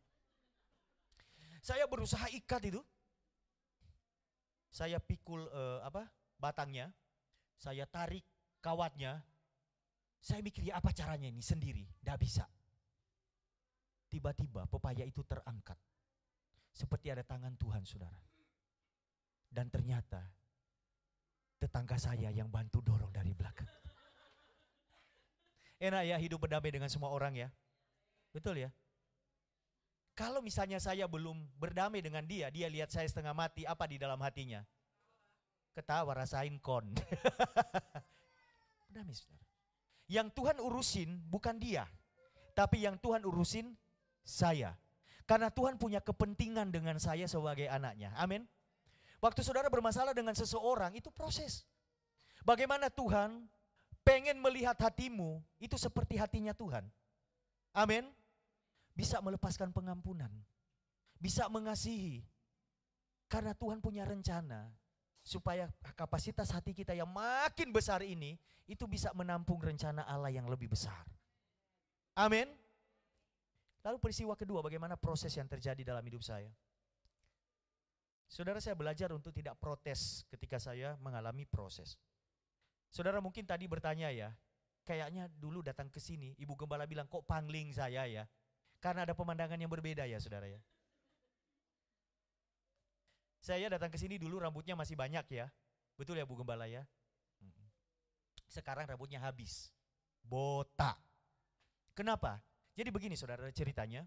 Saya berusaha ikat itu. Saya pikul uh, apa batangnya, saya tarik kawatnya. Saya mikir ya apa caranya ini sendiri, tidak bisa tiba-tiba pepaya itu terangkat. Seperti ada tangan Tuhan, saudara. Dan ternyata tetangga saya yang bantu dorong dari belakang. Enak ya hidup berdamai dengan semua orang ya. Betul ya? Kalau misalnya saya belum berdamai dengan dia, dia lihat saya setengah mati, apa di dalam hatinya? Ketawa, rasain kon. berdamai saudara. Yang Tuhan urusin bukan dia, tapi yang Tuhan urusin saya. Karena Tuhan punya kepentingan dengan saya sebagai anaknya. Amin. Waktu saudara bermasalah dengan seseorang itu proses. Bagaimana Tuhan pengen melihat hatimu itu seperti hatinya Tuhan. Amin. Bisa melepaskan pengampunan. Bisa mengasihi. Karena Tuhan punya rencana supaya kapasitas hati kita yang makin besar ini itu bisa menampung rencana Allah yang lebih besar. Amin. Lalu peristiwa kedua, bagaimana proses yang terjadi dalam hidup saya. Saudara saya belajar untuk tidak protes ketika saya mengalami proses. Saudara mungkin tadi bertanya ya, kayaknya dulu datang ke sini, Ibu Gembala bilang kok pangling saya ya. Karena ada pemandangan yang berbeda ya saudara ya. Saya datang ke sini dulu rambutnya masih banyak ya. Betul ya Bu Gembala ya? Sekarang rambutnya habis. Botak. Kenapa? Jadi begini saudara ceritanya,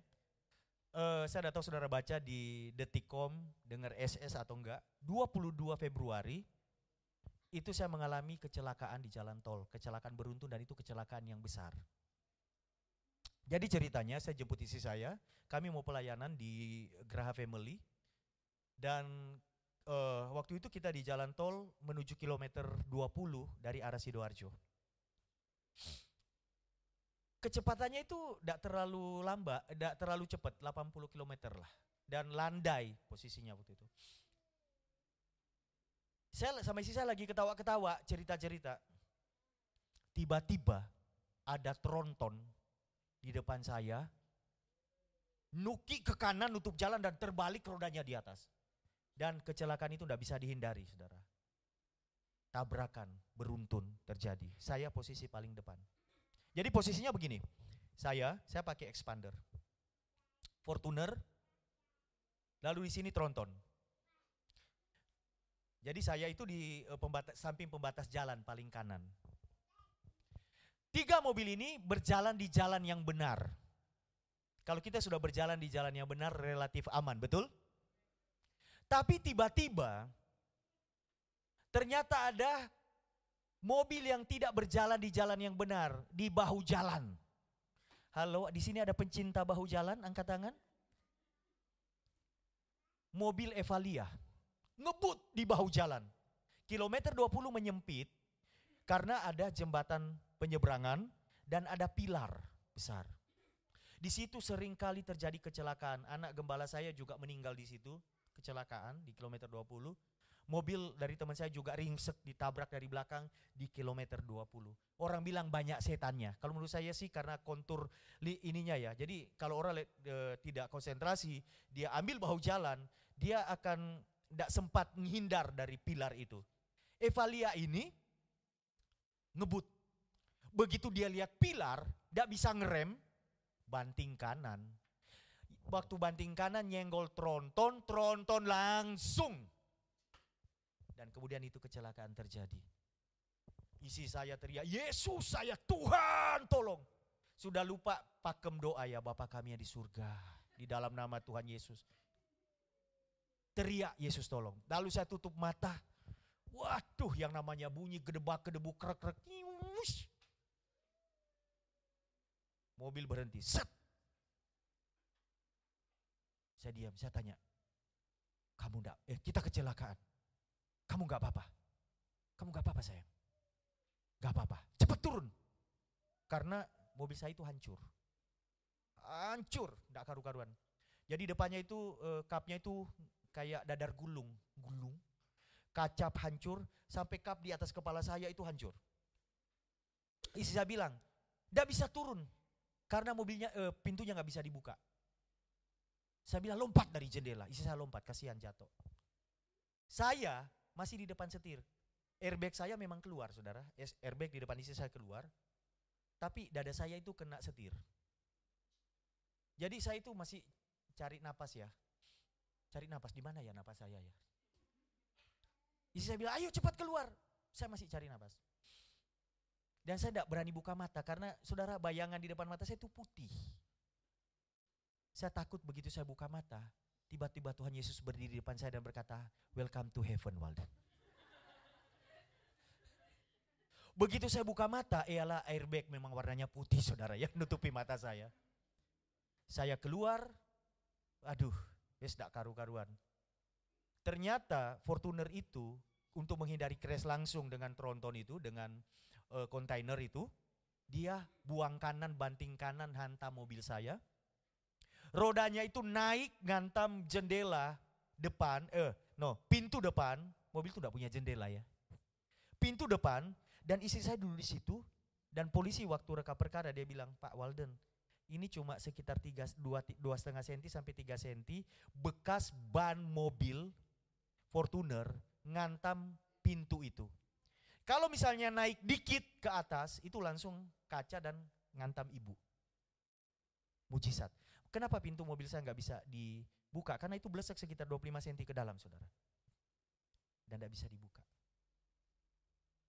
uh, saya tidak tahu saudara baca di Detikom, dengar SS atau enggak, 22 Februari itu saya mengalami kecelakaan di jalan tol, kecelakaan beruntun dan itu kecelakaan yang besar. Jadi ceritanya saya jemput isi saya, kami mau pelayanan di Graha Family dan uh, waktu itu kita di jalan tol menuju kilometer 20 dari arah Sidoarjo kecepatannya itu tidak terlalu lambat, tidak terlalu cepat, 80 km lah. Dan landai posisinya waktu itu. Saya sama istri saya lagi ketawa-ketawa, cerita-cerita. Tiba-tiba ada tronton di depan saya, nuki ke kanan nutup jalan dan terbalik rodanya di atas. Dan kecelakaan itu tidak bisa dihindari, saudara. Tabrakan beruntun terjadi. Saya posisi paling depan. Jadi posisinya begini. Saya, saya pakai expander. Fortuner, lalu di sini tronton. Jadi saya itu di eh, pembatas, samping pembatas jalan paling kanan. Tiga mobil ini berjalan di jalan yang benar. Kalau kita sudah berjalan di jalan yang benar relatif aman, betul? Tapi tiba-tiba ternyata ada Mobil yang tidak berjalan di jalan yang benar, di bahu jalan. Halo, di sini ada pencinta bahu jalan, angkat tangan. Mobil Evalia, ngebut di bahu jalan. Kilometer 20 menyempit karena ada jembatan penyeberangan dan ada pilar besar. Di situ seringkali terjadi kecelakaan. Anak gembala saya juga meninggal di situ, kecelakaan di kilometer 20 Mobil dari teman saya juga ringsek ditabrak dari belakang di kilometer 20. Orang bilang banyak setannya. Kalau menurut saya sih karena kontur ininya ya. Jadi kalau orang uh, tidak konsentrasi, dia ambil bahu jalan, dia akan tidak sempat menghindar dari pilar itu. Evalia ini ngebut. Begitu dia lihat pilar, tidak bisa ngerem, banting kanan. Waktu banting kanan nyenggol tronton, tronton langsung dan kemudian itu kecelakaan terjadi. Isi saya teriak, Yesus saya Tuhan tolong. Sudah lupa pakem doa ya Bapak kami yang di surga. Di dalam nama Tuhan Yesus. Teriak Yesus tolong. Lalu saya tutup mata. Waduh yang namanya bunyi gedebak kedebu krek-krek. Mobil berhenti. Set. Saya diam, saya tanya. Kamu enggak, eh kita kecelakaan. Kamu gak apa-apa. Kamu gak apa-apa sayang. Gak apa-apa. Cepat turun. Karena mobil saya itu hancur. Hancur, Gak karu-karuan. Jadi depannya itu, kapnya eh, itu kayak dadar gulung. Gulung. kaca hancur, sampai kap di atas kepala saya itu hancur. Isi saya bilang, gak bisa turun. Karena mobilnya, eh, pintunya gak bisa dibuka. Saya bilang lompat dari jendela. isi saya lompat, kasihan jatuh. Saya masih di depan setir. Airbag saya memang keluar, saudara. Airbag di depan isi saya keluar. Tapi dada saya itu kena setir. Jadi saya itu masih cari napas ya. Cari napas, di mana ya napas saya ya? isi saya bilang, ayo cepat keluar. Saya masih cari napas. Dan saya tidak berani buka mata karena saudara bayangan di depan mata saya itu putih. Saya takut begitu saya buka mata, Tiba-tiba Tuhan Yesus berdiri di depan saya dan berkata, "Welcome to heaven, Walden." Begitu saya buka mata, ialah airbag memang warnanya putih, saudara, yang nutupi mata saya. Saya keluar, aduh, wes tidak karu-karuan. Ternyata Fortuner itu untuk menghindari crash langsung dengan tronton itu, dengan kontainer eh, uh, itu, dia buang kanan, banting kanan, hantam mobil saya rodanya itu naik ngantam jendela depan, eh no, pintu depan, mobil itu tidak punya jendela ya. Pintu depan dan istri saya dulu di situ dan polisi waktu reka perkara dia bilang, Pak Walden, ini cuma sekitar tiga dua dua setengah senti sampai 3 senti bekas ban mobil Fortuner ngantam pintu itu. Kalau misalnya naik dikit ke atas itu langsung kaca dan ngantam ibu. Mujizat. Kenapa pintu mobil saya nggak bisa dibuka? Karena itu belesek sekitar 25 cm ke dalam, saudara. Dan nggak bisa dibuka.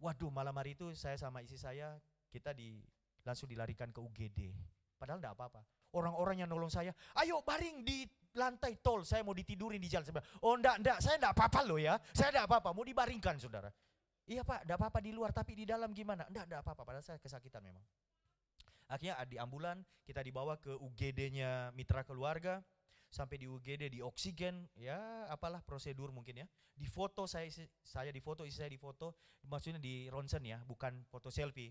Waduh, malam hari itu saya sama istri saya, kita di, langsung dilarikan ke UGD. Padahal nggak apa-apa. Orang-orang yang nolong saya, ayo baring di lantai tol, saya mau ditidurin di jalan sebelah. Oh enggak, enggak, saya enggak apa-apa loh ya. Saya enggak apa-apa, mau dibaringkan saudara. Iya pak, enggak apa-apa di luar, tapi di dalam gimana? Enggak, enggak apa-apa, padahal saya kesakitan memang. Akhirnya di ambulan kita dibawa ke UGD-nya mitra keluarga sampai di UGD di oksigen ya apalah prosedur mungkin ya di foto saya saya di foto saya di foto maksudnya di ronsen ya bukan foto selfie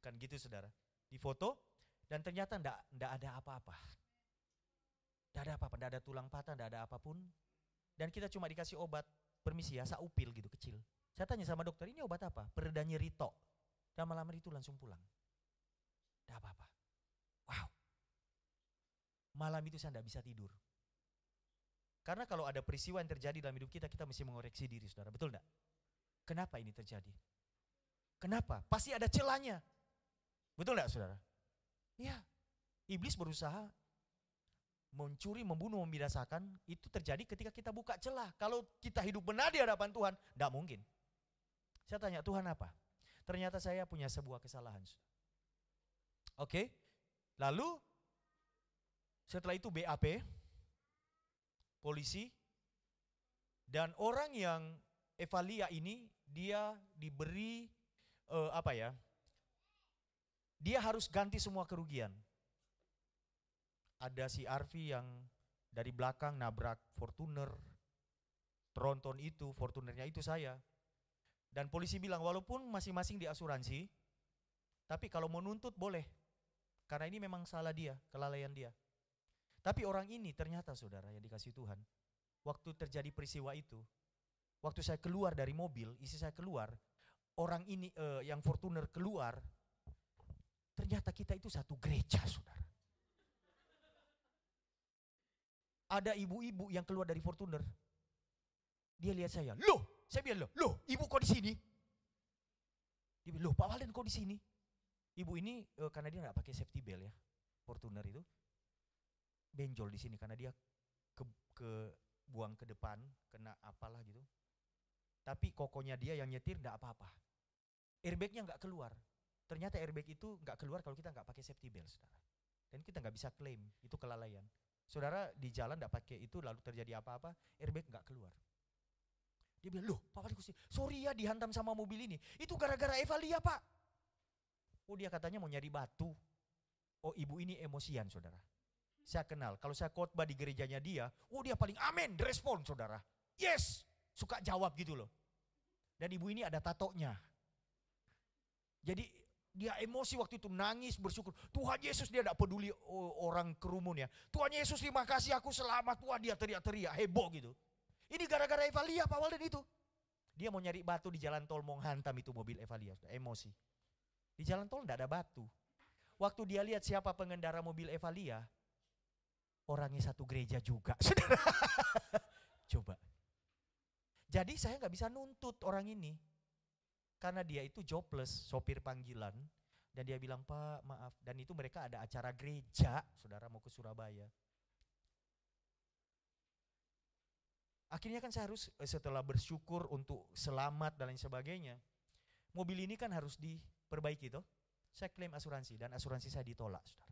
kan gitu saudara di foto dan ternyata ndak ndak ada apa-apa ndak ada apa-apa ndak ada tulang patah ndak ada apapun dan kita cuma dikasih obat permisi ya saupil gitu kecil saya tanya sama dokter ini obat apa pereda nyeri tok dan malam itu langsung pulang tidak apa-apa. Wow. Malam itu saya tidak bisa tidur. Karena kalau ada peristiwa yang terjadi dalam hidup kita, kita mesti mengoreksi diri saudara. Betul tidak? Kenapa ini terjadi? Kenapa? Pasti ada celahnya. Betul tidak saudara? Ya. Iblis berusaha mencuri, membunuh, membinasakan itu terjadi ketika kita buka celah. Kalau kita hidup benar di hadapan Tuhan, tidak mungkin. Saya tanya Tuhan apa? Ternyata saya punya sebuah kesalahan. saudara. Oke. Lalu setelah itu BAP, polisi, dan orang yang Evalia ini dia diberi uh, apa ya? Dia harus ganti semua kerugian. Ada si Arfi yang dari belakang nabrak Fortuner, tronton itu, Fortunernya itu saya. Dan polisi bilang walaupun masing-masing di asuransi, tapi kalau mau nuntut boleh, karena ini memang salah dia, kelalaian dia. Tapi orang ini ternyata saudara yang dikasih Tuhan, waktu terjadi peristiwa itu, waktu saya keluar dari mobil, isi saya keluar, orang ini eh, yang Fortuner keluar, ternyata kita itu satu gereja saudara. Ada ibu-ibu yang keluar dari Fortuner. Dia lihat saya, loh, saya bilang loh, loh, ibu kok di sini? Dia bilang, loh, Pak Walden kok di sini? Ibu ini e, karena dia nggak pakai safety belt ya, Fortuner itu benjol di sini karena dia ke, ke buang ke depan, kena apalah gitu. Tapi kokonya dia yang nyetir nggak apa-apa. Airbagnya nggak keluar. Ternyata airbag itu nggak keluar kalau kita nggak pakai safety belt, saudara. Dan kita nggak bisa klaim, itu kelalaian. Saudara di jalan nggak pakai itu lalu terjadi apa-apa, airbag nggak keluar. Dia bilang, loh Pak Wali Kusti, sorry ya dihantam sama mobil ini. Itu gara-gara Eva Pak. Oh dia katanya mau nyari batu. Oh ibu ini emosian saudara. Saya kenal, kalau saya khotbah di gerejanya dia, oh dia paling amin, respon saudara. Yes, suka jawab gitu loh. Dan ibu ini ada tatonya. Jadi dia emosi waktu itu nangis bersyukur. Tuhan Yesus dia tidak peduli oh, orang kerumun ya. Tuhan Yesus terima kasih aku selamat. tuhan dia teriak-teriak heboh gitu. Ini gara-gara Evalia Pak Walden itu. Dia mau nyari batu di jalan tol Monghantam itu mobil Evalia. Emosi. Di jalan tol tidak ada batu. Waktu dia lihat siapa pengendara mobil Evalia, orangnya satu gereja juga. coba. Jadi saya nggak bisa nuntut orang ini. Karena dia itu jobless, sopir panggilan. Dan dia bilang, Pak maaf. Dan itu mereka ada acara gereja, saudara mau ke Surabaya. Akhirnya kan saya harus eh, setelah bersyukur untuk selamat dan lain sebagainya. Mobil ini kan harus di perbaiki itu, saya klaim asuransi dan asuransi saya ditolak, saudara.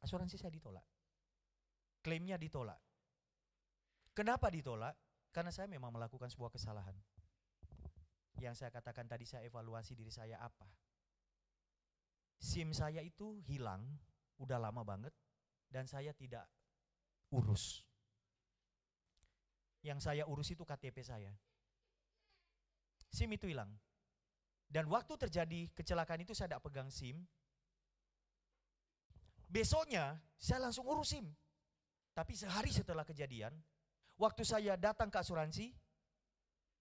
Asuransi saya ditolak. Klaimnya ditolak. Kenapa ditolak? Karena saya memang melakukan sebuah kesalahan. Yang saya katakan tadi saya evaluasi diri saya apa. SIM saya itu hilang, udah lama banget, dan saya tidak urus. Yang saya urus itu KTP saya. SIM itu hilang. Dan waktu terjadi kecelakaan itu saya tidak pegang SIM. Besoknya saya langsung urus SIM. Tapi sehari setelah kejadian, waktu saya datang ke asuransi,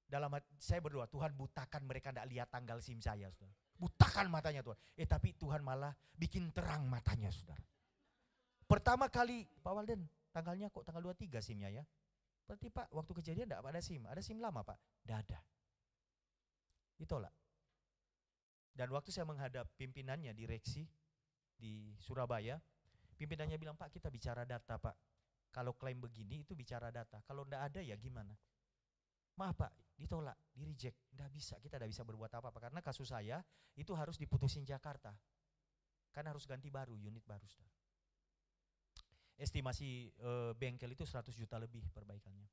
dalam saya berdoa, Tuhan butakan mereka tidak lihat tanggal SIM saya. Saudara. Butakan matanya Tuhan. Eh tapi Tuhan malah bikin terang matanya saudara. Pertama kali, Pak Walden, tanggalnya kok tanggal 23 SIM-nya ya? Berarti Pak, waktu kejadian tidak ada SIM. Ada SIM lama Pak? Tidak ada. Ditolak. Dan waktu saya menghadap pimpinannya direksi di Surabaya, pimpinannya bilang, Pak kita bicara data Pak. Kalau klaim begini itu bicara data. Kalau ndak ada ya gimana? Maaf Pak, ditolak, di reject. ndak bisa, kita ndak bisa berbuat apa-apa. Karena kasus saya itu harus diputusin Jakarta. kan harus ganti baru, unit baru. Saudara. Estimasi e, bengkel itu 100 juta lebih perbaikannya.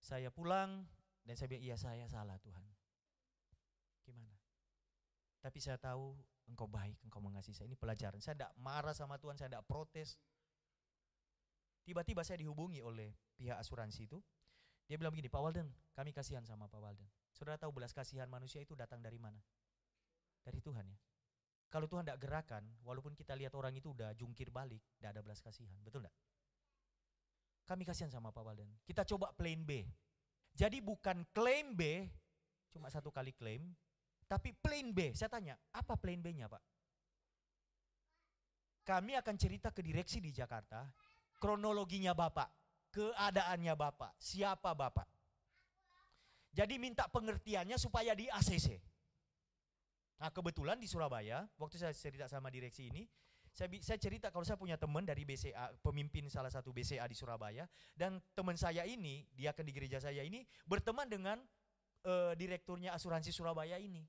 Saya pulang dan saya bilang, iya saya salah Tuhan. Gimana? Tapi saya tahu engkau baik, engkau mengasihi saya. Ini pelajaran. Saya tidak marah sama Tuhan, saya tidak protes. Tiba-tiba saya dihubungi oleh pihak asuransi itu. Dia bilang begini, Pak Walden, kami kasihan sama Pak Walden. Saudara tahu belas kasihan manusia itu datang dari mana? Dari Tuhan ya. Kalau Tuhan tidak gerakan, walaupun kita lihat orang itu udah jungkir balik, tidak ada belas kasihan. Betul tidak? Kami kasihan sama Pak Walden. Kita coba plan B. Jadi bukan klaim B, cuma satu kali klaim, tapi plan B, saya tanya, apa plan B-nya Pak? Kami akan cerita ke direksi di Jakarta, kronologinya Bapak, keadaannya Bapak, siapa Bapak. Jadi minta pengertiannya supaya di ACC. Nah kebetulan di Surabaya, waktu saya cerita sama direksi ini, saya, saya cerita kalau saya punya teman dari BCA, pemimpin salah satu BCA di Surabaya, dan teman saya ini, dia akan di gereja saya ini, berteman dengan uh, direkturnya asuransi Surabaya ini.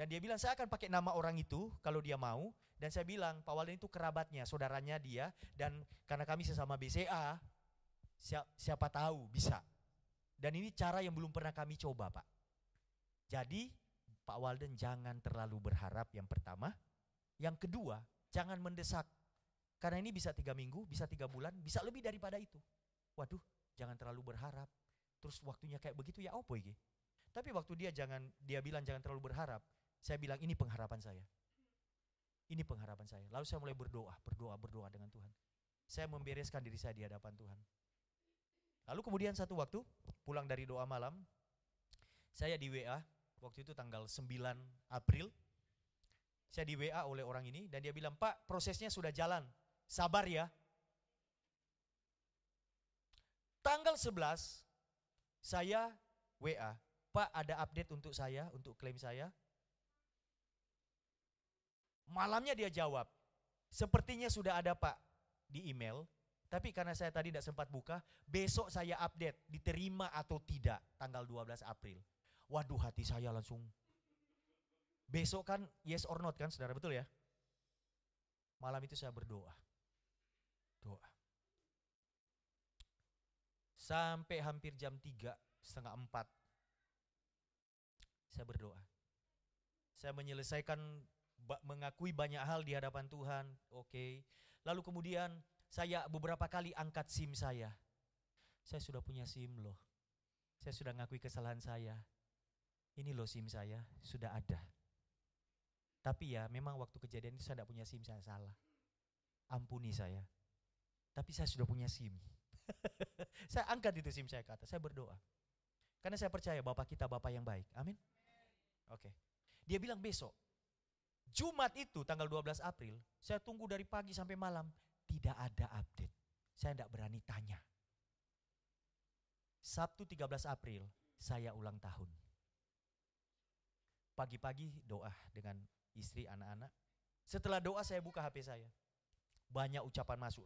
Dan dia bilang saya akan pakai nama orang itu kalau dia mau. Dan saya bilang Pak Walden itu kerabatnya, saudaranya dia. Dan karena kami sesama BCA, siapa tahu bisa. Dan ini cara yang belum pernah kami coba Pak. Jadi Pak Walden jangan terlalu berharap yang pertama. Yang kedua, jangan mendesak. Karena ini bisa tiga minggu, bisa tiga bulan, bisa lebih daripada itu. Waduh, jangan terlalu berharap. Terus waktunya kayak begitu ya opo ini. Tapi waktu dia jangan dia bilang jangan terlalu berharap, saya bilang ini pengharapan saya. Ini pengharapan saya. Lalu saya mulai berdoa, berdoa, berdoa dengan Tuhan. Saya membereskan diri saya di hadapan Tuhan. Lalu kemudian satu waktu, pulang dari doa malam, saya di WA, waktu itu tanggal 9 April, saya di WA oleh orang ini dan dia bilang, Pak prosesnya sudah jalan, sabar ya. Tanggal 11, saya WA, Pak ada update untuk saya, untuk klaim saya. Malamnya dia jawab, sepertinya sudah ada pak di email, tapi karena saya tadi tidak sempat buka, besok saya update diterima atau tidak tanggal 12 April. Waduh hati saya langsung. Besok kan yes or not kan saudara betul ya? Malam itu saya berdoa. Doa. Sampai hampir jam 3, setengah 4. Saya berdoa. Saya menyelesaikan ba mengakui banyak hal di hadapan Tuhan. Oke. Okay. Lalu kemudian saya beberapa kali angkat SIM saya. Saya sudah punya SIM loh. Saya sudah mengakui kesalahan saya. Ini loh SIM saya, sudah ada. Tapi ya memang waktu kejadian itu saya tidak punya SIM, saya salah. Ampuni saya. Tapi saya sudah punya SIM. saya angkat itu SIM saya kata, saya berdoa. Karena saya percaya Bapak kita Bapak yang baik. Amin. Oke. Okay. Dia bilang besok, Jumat itu tanggal 12 April, saya tunggu dari pagi sampai malam, tidak ada update. Saya tidak berani tanya. Sabtu 13 April, saya ulang tahun. Pagi-pagi doa dengan istri, anak-anak. Setelah doa saya buka HP saya. Banyak ucapan masuk.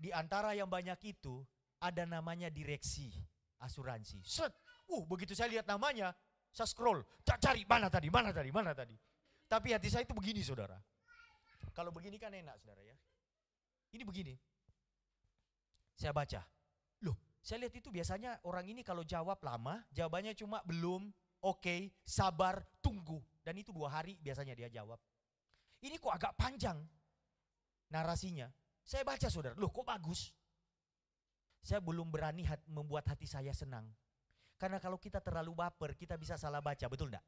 Di antara yang banyak itu, ada namanya direksi asuransi. Set! Uh, begitu saya lihat namanya, saya scroll, cari mana tadi, mana tadi, mana tadi. Tapi hati saya itu begini saudara. Kalau begini kan enak saudara ya. Ini begini. Saya baca. Loh, saya lihat itu biasanya orang ini kalau jawab lama, jawabannya cuma belum, oke, okay, sabar, tunggu. Dan itu dua hari biasanya dia jawab. Ini kok agak panjang narasinya. Saya baca saudara, loh kok bagus. Saya belum berani hat, membuat hati saya senang. Karena kalau kita terlalu baper, kita bisa salah baca, betul enggak?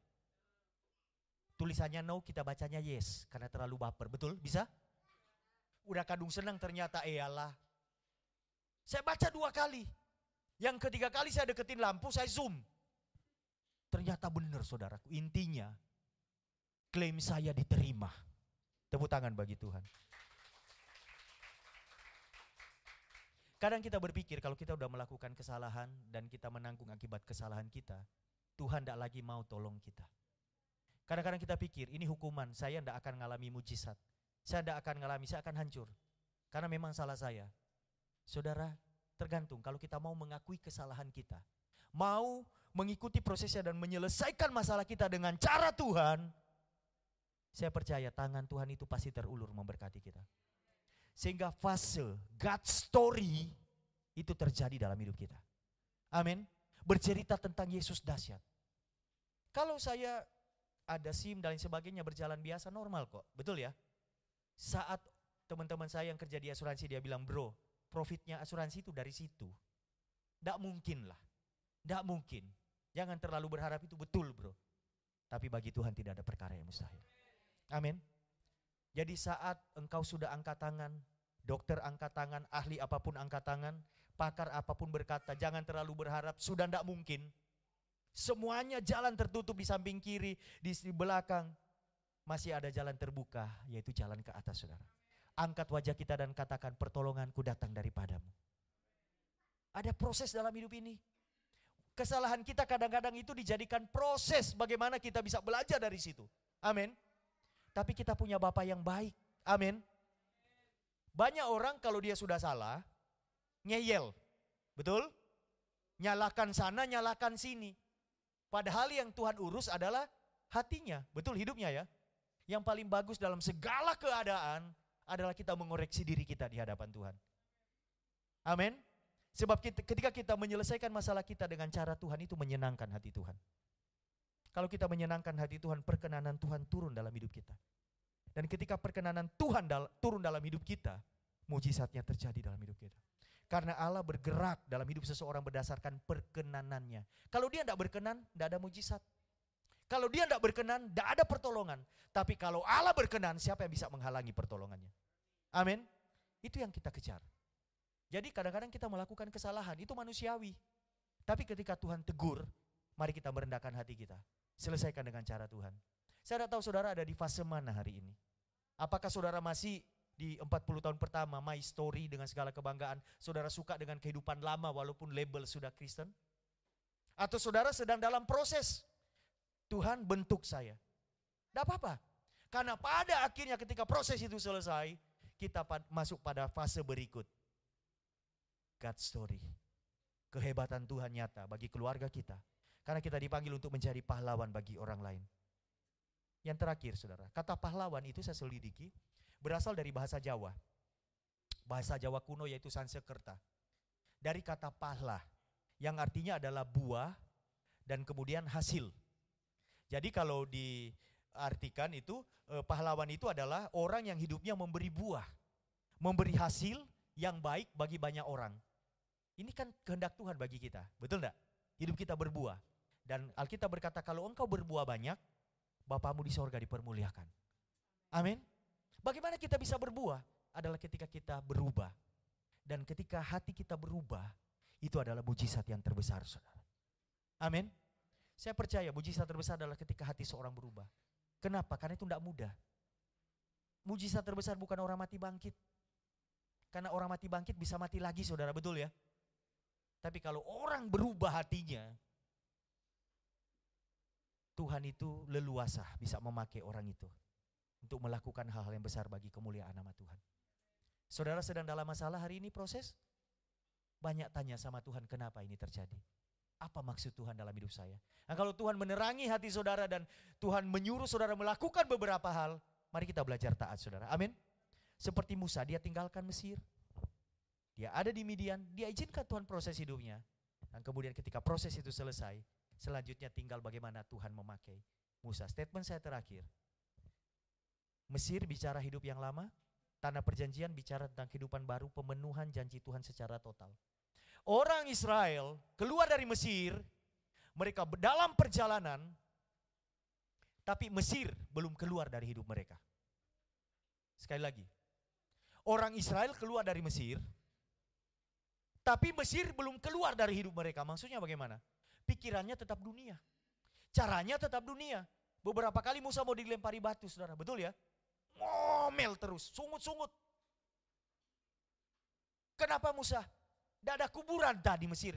Tulisannya no, kita bacanya yes, karena terlalu baper, betul? Bisa? Udah kadung senang ternyata, eyalah eh Saya baca dua kali. Yang ketiga kali saya deketin lampu, saya zoom. Ternyata benar saudaraku, intinya klaim saya diterima. Tepuk tangan bagi Tuhan. Kadang kita berpikir kalau kita sudah melakukan kesalahan dan kita menanggung akibat kesalahan kita, Tuhan tidak lagi mau tolong kita. Kadang-kadang kita pikir ini hukuman, saya tidak akan mengalami mujizat. Saya tidak akan mengalami, saya akan hancur. Karena memang salah saya. Saudara, tergantung kalau kita mau mengakui kesalahan kita. Mau mengikuti prosesnya dan menyelesaikan masalah kita dengan cara Tuhan. Saya percaya tangan Tuhan itu pasti terulur memberkati kita. Sehingga fase God story itu terjadi dalam hidup kita. Amin. Bercerita tentang Yesus dahsyat. Kalau saya ada SIM dan lain sebagainya berjalan biasa normal kok. Betul ya? Saat teman-teman saya yang kerja di asuransi dia bilang, "Bro, profitnya asuransi itu dari situ." Tidak mungkin lah. Tidak mungkin. Jangan terlalu berharap itu betul bro. Tapi bagi Tuhan tidak ada perkara yang mustahil. Amin. Jadi saat engkau sudah angkat tangan, dokter angkat tangan, ahli apapun angkat tangan, pakar apapun berkata, jangan terlalu berharap, sudah tidak mungkin. Semuanya jalan tertutup di samping kiri, di belakang. Masih ada jalan terbuka, yaitu jalan ke atas saudara. Angkat wajah kita dan katakan pertolonganku datang daripadamu. Ada proses dalam hidup ini. Kesalahan kita kadang-kadang itu dijadikan proses bagaimana kita bisa belajar dari situ. Amin tapi kita punya Bapak yang baik. Amin. Banyak orang kalau dia sudah salah, ngeyel. Betul? Nyalakan sana, nyalakan sini. Padahal yang Tuhan urus adalah hatinya. Betul hidupnya ya. Yang paling bagus dalam segala keadaan adalah kita mengoreksi diri kita di hadapan Tuhan. Amin. Sebab kita, ketika kita menyelesaikan masalah kita dengan cara Tuhan itu menyenangkan hati Tuhan. Kalau kita menyenangkan hati Tuhan, perkenanan Tuhan turun dalam hidup kita. Dan ketika perkenanan Tuhan dal turun dalam hidup kita, mujizatnya terjadi dalam hidup kita. Karena Allah bergerak dalam hidup seseorang berdasarkan perkenanannya. Kalau dia tidak berkenan, tidak ada mujizat. Kalau dia tidak berkenan, tidak ada pertolongan. Tapi kalau Allah berkenan, siapa yang bisa menghalangi pertolongannya? Amin. Itu yang kita kejar. Jadi kadang-kadang kita melakukan kesalahan, itu manusiawi. Tapi ketika Tuhan tegur, mari kita merendahkan hati kita. Selesaikan dengan cara Tuhan. Saya tidak tahu saudara ada di fase mana hari ini. Apakah saudara masih di 40 tahun pertama, my story dengan segala kebanggaan, saudara suka dengan kehidupan lama walaupun label sudah Kristen? Atau saudara sedang dalam proses, Tuhan bentuk saya. Tidak apa-apa. Karena pada akhirnya ketika proses itu selesai, kita masuk pada fase berikut. God story. Kehebatan Tuhan nyata bagi keluarga kita, karena kita dipanggil untuk menjadi pahlawan bagi orang lain. Yang terakhir saudara, kata pahlawan itu saya selidiki berasal dari bahasa Jawa. Bahasa Jawa kuno yaitu Sansekerta. Dari kata pahlah yang artinya adalah buah dan kemudian hasil. Jadi kalau diartikan itu e, pahlawan itu adalah orang yang hidupnya memberi buah, memberi hasil yang baik bagi banyak orang. Ini kan kehendak Tuhan bagi kita, betul enggak? Hidup kita berbuah. Dan Alkitab berkata kalau engkau berbuah banyak, Bapamu di sorga dipermuliakan. Amin. Bagaimana kita bisa berbuah? Adalah ketika kita berubah. Dan ketika hati kita berubah, itu adalah mujizat yang terbesar saudara. Amin. Saya percaya mujizat terbesar adalah ketika hati seorang berubah. Kenapa? Karena itu tidak mudah. Mujizat terbesar bukan orang mati bangkit. Karena orang mati bangkit bisa mati lagi saudara, betul ya? Tapi kalau orang berubah hatinya, Tuhan itu leluasa bisa memakai orang itu untuk melakukan hal-hal yang besar bagi kemuliaan nama Tuhan. Saudara sedang dalam masalah hari ini proses? Banyak tanya sama Tuhan kenapa ini terjadi. Apa maksud Tuhan dalam hidup saya? Nah kalau Tuhan menerangi hati saudara dan Tuhan menyuruh saudara melakukan beberapa hal, mari kita belajar taat saudara. Amin. Seperti Musa, dia tinggalkan Mesir. Dia ada di Midian, dia izinkan Tuhan proses hidupnya. Dan kemudian ketika proses itu selesai, Selanjutnya tinggal bagaimana Tuhan memakai Musa. Statement saya terakhir. Mesir bicara hidup yang lama, tanah perjanjian bicara tentang kehidupan baru, pemenuhan janji Tuhan secara total. Orang Israel keluar dari Mesir, mereka dalam perjalanan, tapi Mesir belum keluar dari hidup mereka. Sekali lagi, orang Israel keluar dari Mesir, tapi Mesir belum keluar dari hidup mereka. Maksudnya bagaimana? pikirannya tetap dunia. Caranya tetap dunia. Beberapa kali Musa mau dilempari batu, saudara. Betul ya? Ngomel terus, sungut-sungut. Kenapa Musa? Tidak ada kuburan tadi di Mesir.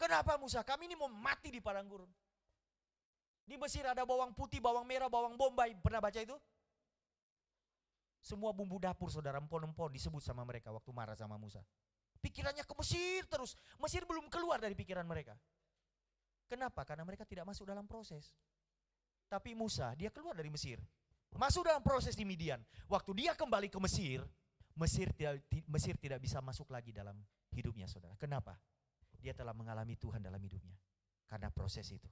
Kenapa Musa? Kami ini mau mati di padang gurun. Di Mesir ada bawang putih, bawang merah, bawang bombay. Pernah baca itu? Semua bumbu dapur saudara empon-empon disebut sama mereka waktu marah sama Musa. Pikirannya ke Mesir terus. Mesir belum keluar dari pikiran mereka. Kenapa? Karena mereka tidak masuk dalam proses. Tapi Musa, dia keluar dari Mesir. Masuk dalam proses di Midian. Waktu dia kembali ke Mesir, Mesir tidak, Mesir tidak bisa masuk lagi dalam hidupnya saudara. Kenapa? Dia telah mengalami Tuhan dalam hidupnya. Karena proses itu.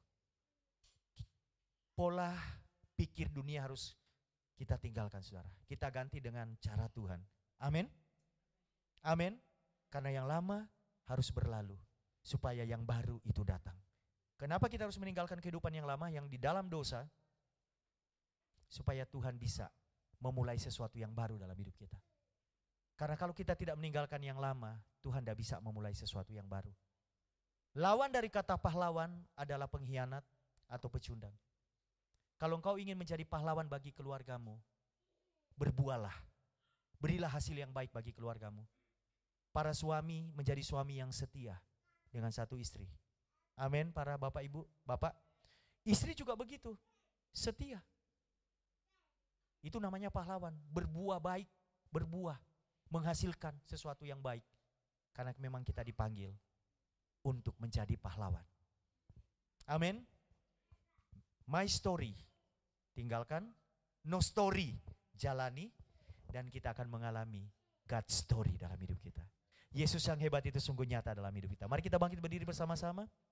Pola pikir dunia harus kita tinggalkan saudara. Kita ganti dengan cara Tuhan. Amin. Amin. Karena yang lama harus berlalu supaya yang baru itu datang. Kenapa kita harus meninggalkan kehidupan yang lama yang di dalam dosa? Supaya Tuhan bisa memulai sesuatu yang baru dalam hidup kita. Karena kalau kita tidak meninggalkan yang lama, Tuhan tidak bisa memulai sesuatu yang baru. Lawan dari kata pahlawan adalah pengkhianat atau pecundang. Kalau engkau ingin menjadi pahlawan bagi keluargamu, berbualah. Berilah hasil yang baik bagi keluargamu. Para suami menjadi suami yang setia dengan satu istri Amin para bapak ibu, bapak. Istri juga begitu, setia. Itu namanya pahlawan, berbuah baik, berbuah, menghasilkan sesuatu yang baik. Karena memang kita dipanggil untuk menjadi pahlawan. Amin. My story, tinggalkan. No story, jalani. Dan kita akan mengalami God story dalam hidup kita. Yesus yang hebat itu sungguh nyata dalam hidup kita. Mari kita bangkit berdiri bersama-sama.